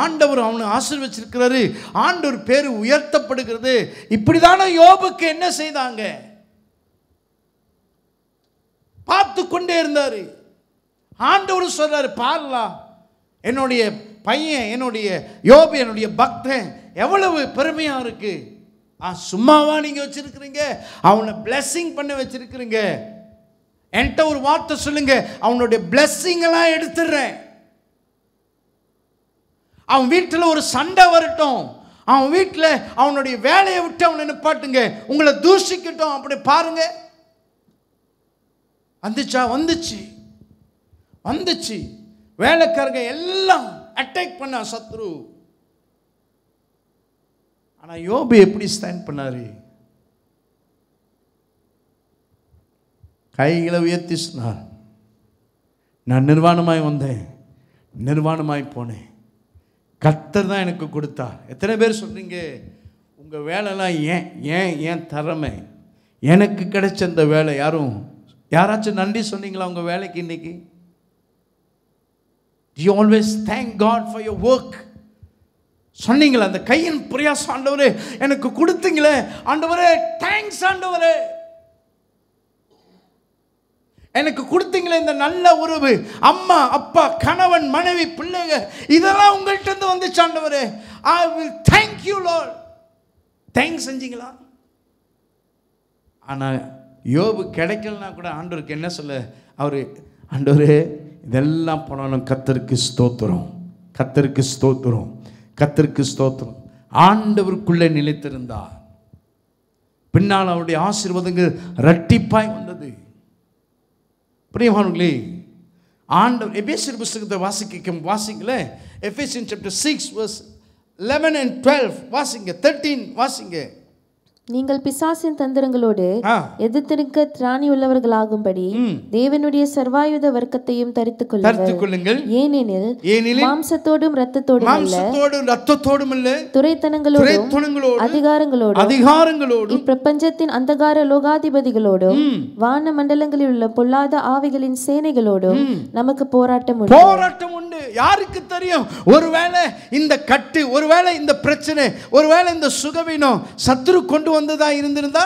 ஆண்டவர் அவனை ஆசிர்வச்சிருக்கிறாரு ஆண்டவர் பேர் உயர்த்தப்படுகிறது இப்படி தானே யோபுக்கு என்ன செய்தாங்க பார்த்து கொண்டே இருந்தார் ஆண்டவர் சொல்றாரு பாரலாம் என்னுடைய பையன் என்னுடைய யோபு என்னுடைய பக்தன் எவ்வளவு பெருமையாக இருக்குது ஆ சும்மாவா நீங்கள் வச்சிருக்கிறீங்க அவனை பிளஸ்ஸிங் பண்ண வச்சிருக்கிறீங்க என்கிட்ட ஒரு வார்த்தை சொல்லுங்க அவனுடைய எல்லாம் எடுத்துடுறேன் அவன் வீட்டில் ஒரு சண்டை வரட்டும் அவன் வீட்டில் அவனுடைய வேலையை விட்டு அவனை நிப்பாட்டுங்க உங்களை தூஷிக்கட்டும் அப்படி பாருங்க வந்துச்சா வந்துச்சு வந்துச்சு வேலைக்காரங்க எல்லாம் அட்டாக் பண்ண சத்ரு ஆனால் யோபு எப்படி ஸ்டாண்ட் பண்ணார் கைகளை உயர்த்தி சொன்னார் நான் நிர்வாணமாய் வந்தேன் நிர்வாணமாய் போனேன் கத்தர் தான் எனக்கு கொடுத்தா எத்தனை பேர் சொல்கிறீங்க உங்கள் வேலைலாம் ஏன் ஏன் ஏன் திறமை எனக்கு கிடைச்ச அந்த வேலை யாரும் யாராச்சும் நன்றி சொன்னீங்களா உங்கள் வேலைக்கு இன்றைக்கி you always thank God for your work சொன்னீங்களே அந்த கையின் பிரயாசம் ஆண்டவரே எனக்கு கொடுத்தீங்களே ஆண்டவரே தேங்க்ஸ் ஆண்டவரே எனக்கு கொடுத்தீங்களே இந்த நல்ல உறவு அம்மா அப்பா கணவன் மனைவி பிள்ளைங்க இதெல்லாம் உங்கள்கிட்ட இருந்து வந்துச்சு ஆண்டவரே I will thank you lord thanks செஞ்சீங்களா ஆனால் யோபு கிடைக்கலனா கூட ஆண்டவருக்கு என்ன சொல்ல அவர் ஆண்டவரே இதெல்லாம் போனாலும் கத்தருக்கு ஸ்தோத்திரம் கத்தருக்கு ஸ்தோத்திரம் கத்தருக்கு ஸ்தோத்திரம் ஆண்டவருக்குள்ளே நிலைத்திருந்தார் பின்னால் அவருடைய ஆசீர்வாதங்கள் ரட்டிப்பாய் வந்தது பிரியமானங்களே ஆண்டவர் எபேசியர் புஸ்தகத்தை வாசிக்கும் வாசிக்கல Ephesian chapter six verse eleven and twelve வாசிங்க தேர்ட்டீன் வாசிங்க நீங்கள் பிசாசின் தந்திரங்களோடு எதிர்த்திருக்க திராணி உள்ளவர்களாகும்படி தேவனுடைய சர்வாயுத வர்க்கத்தையும் தரித்துக் கொள்ளுங்கள் ஏனெனில் மாம்சத்தோடும் ரத்தத்தோடும் ரத்தத்தோடும் இல்ல துறைத்தனங்களோடும் அதிகாரங்களோடும் அதிகாரங்களோடும் இப்பிரபஞ்சத்தின் அந்தகார லோகாதிபதிகளோடும் வான மண்டலங்களில் உள்ள பொல்லாத ஆவிகளின் சேனைகளோடும் நமக்கு போராட்டம் உண்டு போராட்டம் உண்டு யாருக்கு தெரியும் ஒருவேளை இந்த கட்டு ஒருவேளை இந்த பிரச்சனை ஒருவேளை இந்த சுகவீனம் சத்துரு கொண்டு வந்ததா இருந்திருந்தா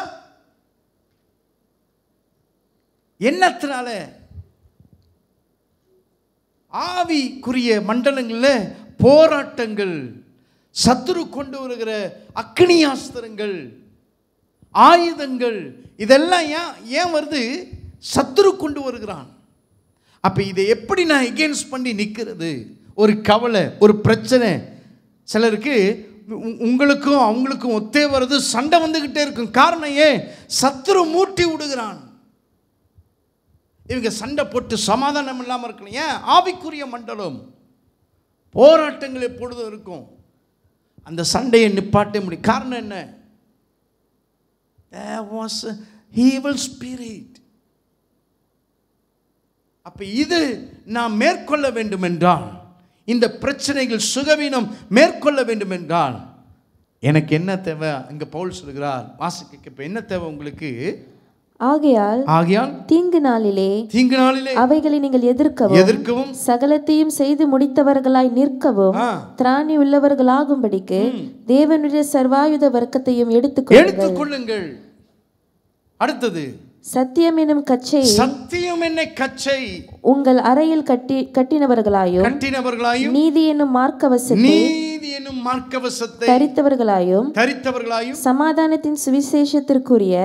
என்னத்தினால ஆவிக்குரிய மண்டலங்களில் போராட்டங்கள் சத்துரு கொண்டு வருகிற அக்னியாஸ்திரங்கள் ஆயுதங்கள் இதெல்லாம் ஏன் ஏன் வருது சத்துரு கொண்டு வருகிறான் அப்போ இதை எப்படி நான் எகேன்ஸ்ட் பண்ணி நிற்கிறது ஒரு கவலை ஒரு பிரச்சனை சிலருக்கு உங்களுக்கும் அவங்களுக்கும் ஒத்தே வர்றது சண்டை வந்துக்கிட்டே இருக்கும் காரணம் ஏன் சத்துரு மூட்டி விடுகிறான் இவங்க சண்டை போட்டு சமாதானம் இல்லாமல் இருக்கணும் ஏன் ஆவிக்குரிய மண்டலம் போராட்டங்கள் எப்பொழுதும் இருக்கும் அந்த சண்டையை நிப்பாட்ட முடியும் காரணம் என்ன ஈவல் ஸ்பிரிட் அப்போ இது நாம் மேற்கொள்ள வேண்டுமென்றால் இந்த பிரச்சனைகள் சுகவீனம் மேற்கொள்ள வேண்டுமென்றால் எனக்கு என்ன தேவை இங்கே பவுல் சொல்கிறார் வாசிக்க இப்போ என்ன தேவை உங்களுக்கு ஆகையால் ஆகையால் தீங்கு நாளிலே தீங்கு நாளிலே அவைகளை நீங்கள் எதிர்க்கவும் எதிர்க்கவும் சகலத்தையும் செய்து முடித்தவர்களாய் நிற்கவும் திராணி உள்ளவர்களாகும்படிக்கு தேவனுடைய சர்வாயுத வர்க்கத்தையும் எடுத்துக்கொள்ளுங்கள் எடுத்துக்கொள்ளுங்கள் அடுத்தது சத்தியம் என்னும் கச்சை சத்தியம் என்னை கச்சை உங்கள் அறையில் கட்டி கட்டினவர்களாயும் கட்டினவர்களாயும் நீதி என்னும் மார்க்கவசத்தை நீதி என்னும் மார்க்கவசத்தை தரித்தவர்களாயும் தரித்தவர்களாயும் சமாதானத்தின் சுவிசேஷத்திற்குரிய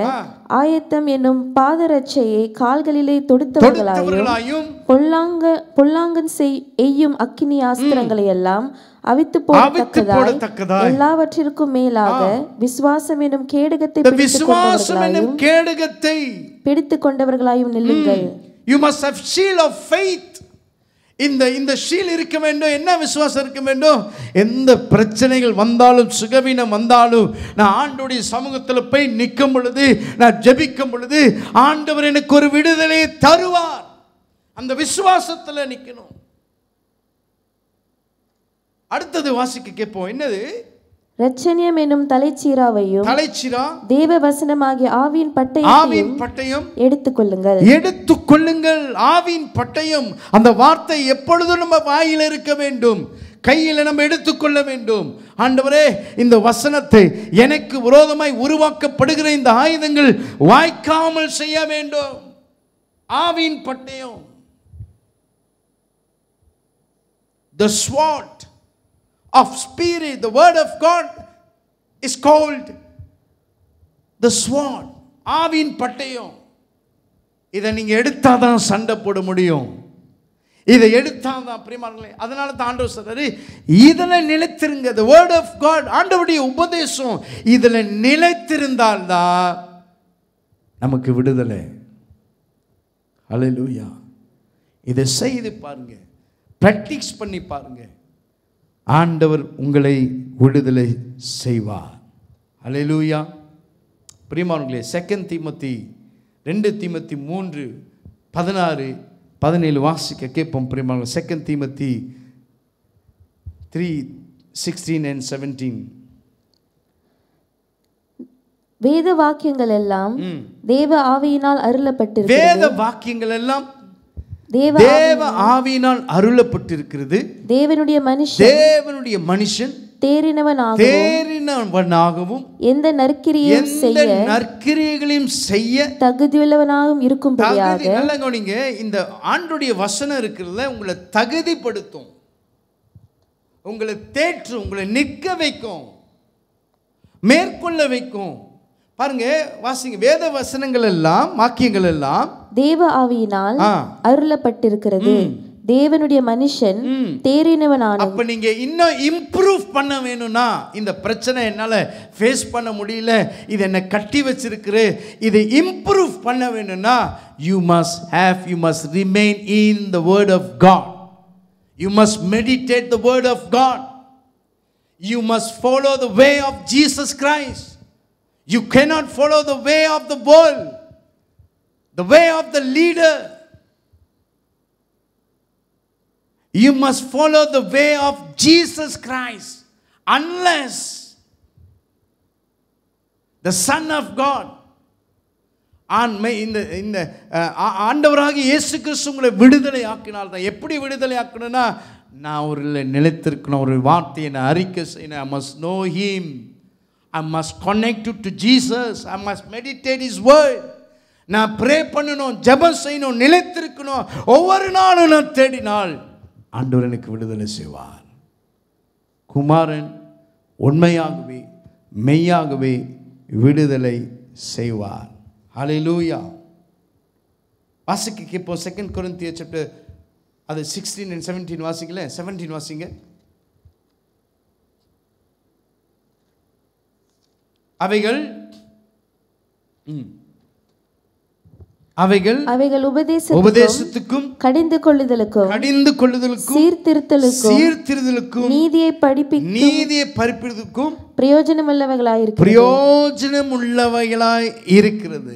ஆயத்தம் என்னும் பாதரட்சையை கால்களிலே தொடுத்தவர்களாயும் பொல்லாங்க பொல்லாங்கன் செய் எய்யும் அக்கினி ஆஸ்திரங்களை எல்லாம் அவித்து போடத்தக்கதாய் எல்லாவற்றிற்கும் மேலாக விசுவாசம் எனும் கேடகத்தை பிடித்து கேடகத்தை பிடித்து கொண்டவர்களாயும் நில்லுங்கள் you must have shield of faith இந்த இந்த ஷீல் இருக்க வேண்டும் என்ன விசுவாசம் இருக்க வேண்டும் எந்த பிரச்சனைகள் வந்தாலும் சுகவீனம் வந்தாலும் நான் ஆண்டுடைய சமூகத்தில் போய் நிற்கும் பொழுது நான் ஜபிக்கும் பொழுது ஆண்டவர் எனக்கு ஒரு விடுதலையை தருவார் அந்த விசுவாசத்தில் நிற்கணும் அடுத்தது வாசிக்க கேட்போம் என்னது ரட்சணியம் என்னும் தலைச்சீராவையும் தலைச்சீரா தேவ வசனமாகிய ஆவியின் பட்டையும் ஆவியின் பட்டயம் எடுத்துக்கொள்ளுங்கள் எடுத்துக்கொள்ளுங்கள் ஆவியின் பட்டயம் அந்த வார்த்தை எப்பொழுதும் நம்ம வாயில் இருக்க வேண்டும் கையில் நம்ம எடுத்துக்கொள்ள வேண்டும் ஆண்டவரே இந்த வசனத்தை எனக்கு விரோதமாய் உருவாக்கப்படுகிற இந்த ஆயுதங்கள் வாய்க்காமல் செய்ய வேண்டும் ஆவின் பட்டயம் த ஸ்வாட் of spirit, the word of God is called the sword. Aavin பட்டயம் இதை நீங்கள் எடுத்தால் தான் சண்டை போட முடியும் இதை எடுத்தால் தான் பிரியமார்களே அதனால தான் ஆண்டவர் சொல்றாரு இதில் நிலைத்திருங்க த வேர்ட் ஆஃப் காட் ஆண்டவருடைய உபதேசம் இதில் நிலைத்திருந்தால்தான் நமக்கு விடுதலை லூயா இதை செய்து பாருங்க ப்ராக்டிக்ஸ் பண்ணி பாருங்கள் ஆண்டவர் உங்களை விடுதலை செய்வார் அலையலூயா பிரியமானங்களே செகண்ட் தீமத்தி ரெண்டு தீமத்தி மூன்று பதினாறு பதினேழு வாசிக்க கேட்போம் பிரியமானங்கள் second Timothy three sixteen and seventeen வேத வாக்கியங்கள் எல்லாம் தேவ ஆவியினால் அருளப்பட்டு வேத வாக்கியங்கள் எல்லாம் தேவ ஆவியினால் அருளப்பட்டிருக்கிறது தேவனுடைய மனுஷன் தேவனுடைய மனுஷன் தேறினவனாகவும் தேறினவனாகவும் எந்த நற்கிரியையும் செய்ய நற்கிரியைகளையும் செய்ய தகுதியுள்ளவனாகவும் இருக்கும்படியாக நல்லா கவனிங்க இந்த ஆண்டுடைய வசனம் இருக்கிறதுல உங்களை தகுதிப்படுத்தும் உங்களை தேற்றும் உங்களை நிற்க வைக்கும் மேற்கொள்ள வைக்கும் பாருங்க வாசிங்க வேத வசனங்கள் எல்லாம் வாக்கியங்கள் எல்லாம் தேவ ஆவியினால் அருளப்பட்டிருக்கிறது தேவனுடைய மனுஷன் தேறினவனான அப்ப நீங்க இன்னும் இம்ப்ரூவ் பண்ண வேணும்னா இந்த பிரச்சனை என்னால ஃபேஸ் பண்ண முடியல இது என்ன கட்டி வச்சிருக்குது இதை இம்ப்ரூவ் பண்ண வேணும்னா you must have you must remain in the word of God you must meditate the word of God you must follow the way of Jesus Christ You cannot follow the way of the world, the way of the leader. You must follow the way of Jesus Christ unless the Son of God இந்த இந்த ஆண்டவராக இயேசு கிறிஸ்து உங்களை விடுதலை ஆக்கினால் தான் எப்படி விடுதலை ஆக்கணும்னா நான் ஒரு நிலைத்திருக்கணும் ஒரு வார்த்தையை நான் அறிக்கை செய்யணும் I must know him I must connect to Jesus I must meditate is word நான் ப்ரே பண்ணணும் ஜபம் செய்யணும் நிலைத்திருக்கணும் ஒவ்வொரு நாளும் நான் தேடினால் ஆண்டவர் எனக்கு விடுதலை செய்வார் குமாரன் உண்மையாகவே மெய்யாகவே விடுதலை செய்வார் லூயா வாசிக்க இப்போ செகண்ட் குரந்திய சாப்டர் அது சிக்ஸ்டீன் அண்ட் செவன்டீன் வாசிக்கல செவன்டீன் வாசிங்க அவைகள் அவைகள் அவைகள் உபதேச உபதேசத்துக்கும் கடிந்து கொள்ளுதலுக்கும் கடிந்து கொள்ளுதலுக்கும் சீர்திருத்தலுக்கும் சீர்திருத்தலுக்கும் நீதியை படிப்பி நீதியை படிப்பிற்கும் பிரயோஜனம் உள்ளவைகளாய் இருக்கு பிரயோஜனம் உள்ளவைகளாய் இருக்கிறது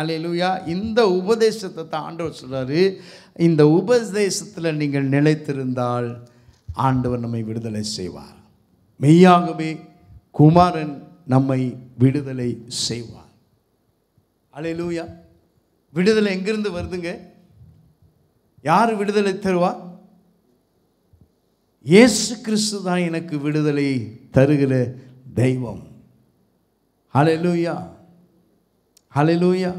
அலையலூயா இந்த உபதேசத்தை தான் ஆண்டவர் சொல்றாரு இந்த உபதேசத்தில் நீங்கள் நிலைத்திருந்தால் ஆண்டவர் நம்மை விடுதலை செய்வார் மெய்யாகவே குமாரன் நம்மை விடுதலை செய்வார் லூயா விடுதலை எங்கிருந்து வருதுங்க யார் விடுதலை தருவா இயேசு கிறிஸ்து தான் எனக்கு விடுதலை தருகிற தெய்வம் ஹலெலூயா லூயா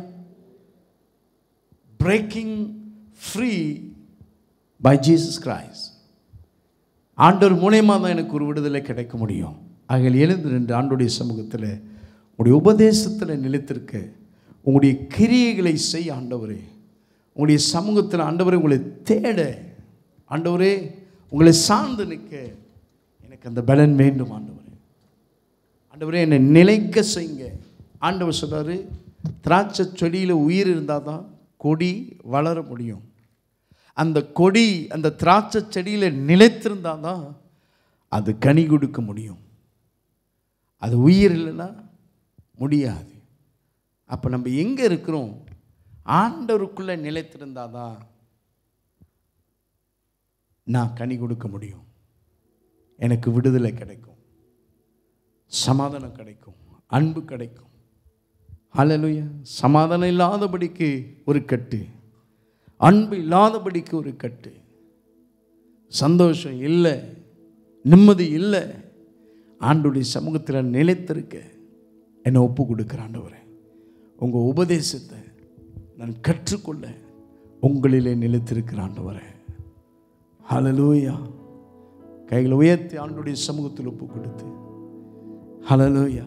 breaking free by Jesus Christ ஆண்டவர் மூலயமா தான் எனக்கு ஒரு விடுதலை கிடைக்க முடியும் ஆகிய எழுந்து நின்று ஆண்டுடைய சமூகத்தில் உங்களுடைய உபதேசத்தில் நிலைத்திருக்க உங்களுடைய கிரியைகளை செய்ய ஆண்டவரே உங்களுடைய சமூகத்தில் ஆண்டவரே உங்களை தேட ஆண்டவரே உங்களை சார்ந்து நிற்க எனக்கு அந்த பலன் வேண்டும் ஆண்டவரே ஆண்டவரே என்னை நிலைக்க செய்ங்க ஆண்டவர் சொல்கிறார் திராட்சை செடியில் உயிர் இருந்தால் தான் கொடி வளர முடியும் அந்த கொடி அந்த திராட்சை செடியில் நிலைத்திருந்தால் தான் அது கனி கொடுக்க முடியும் அது உயிர் இல்லைன்னா முடியாது அப்போ நம்ம எங்கே இருக்கிறோம் ஆண்டவருக்குள்ளே நிலைத்திருந்தால் தான் நான் கனி கொடுக்க முடியும் எனக்கு விடுதலை கிடைக்கும் சமாதானம் கிடைக்கும் அன்பு கிடைக்கும் அலலுய சமாதானம் இல்லாதபடிக்கு ஒரு கட்டு அன்பு இல்லாதபடிக்கு ஒரு கட்டு சந்தோஷம் இல்லை நிம்மதி இல்லை ஆண்டுடைய சமூகத்தில் நிலைத்திருக்க என்னை ஒப்பு கொடுக்குற ஆண்டவரே உங்கள் உபதேசத்தை நான் கற்றுக்கொள்ள உங்களிலே நிலைத்திருக்கிற ஆண்டவரே ஹலலூயா கைகளை உயர்த்தி ஆண்டுடைய சமூகத்தில் ஒப்பு கொடுத்து ஹலலூயா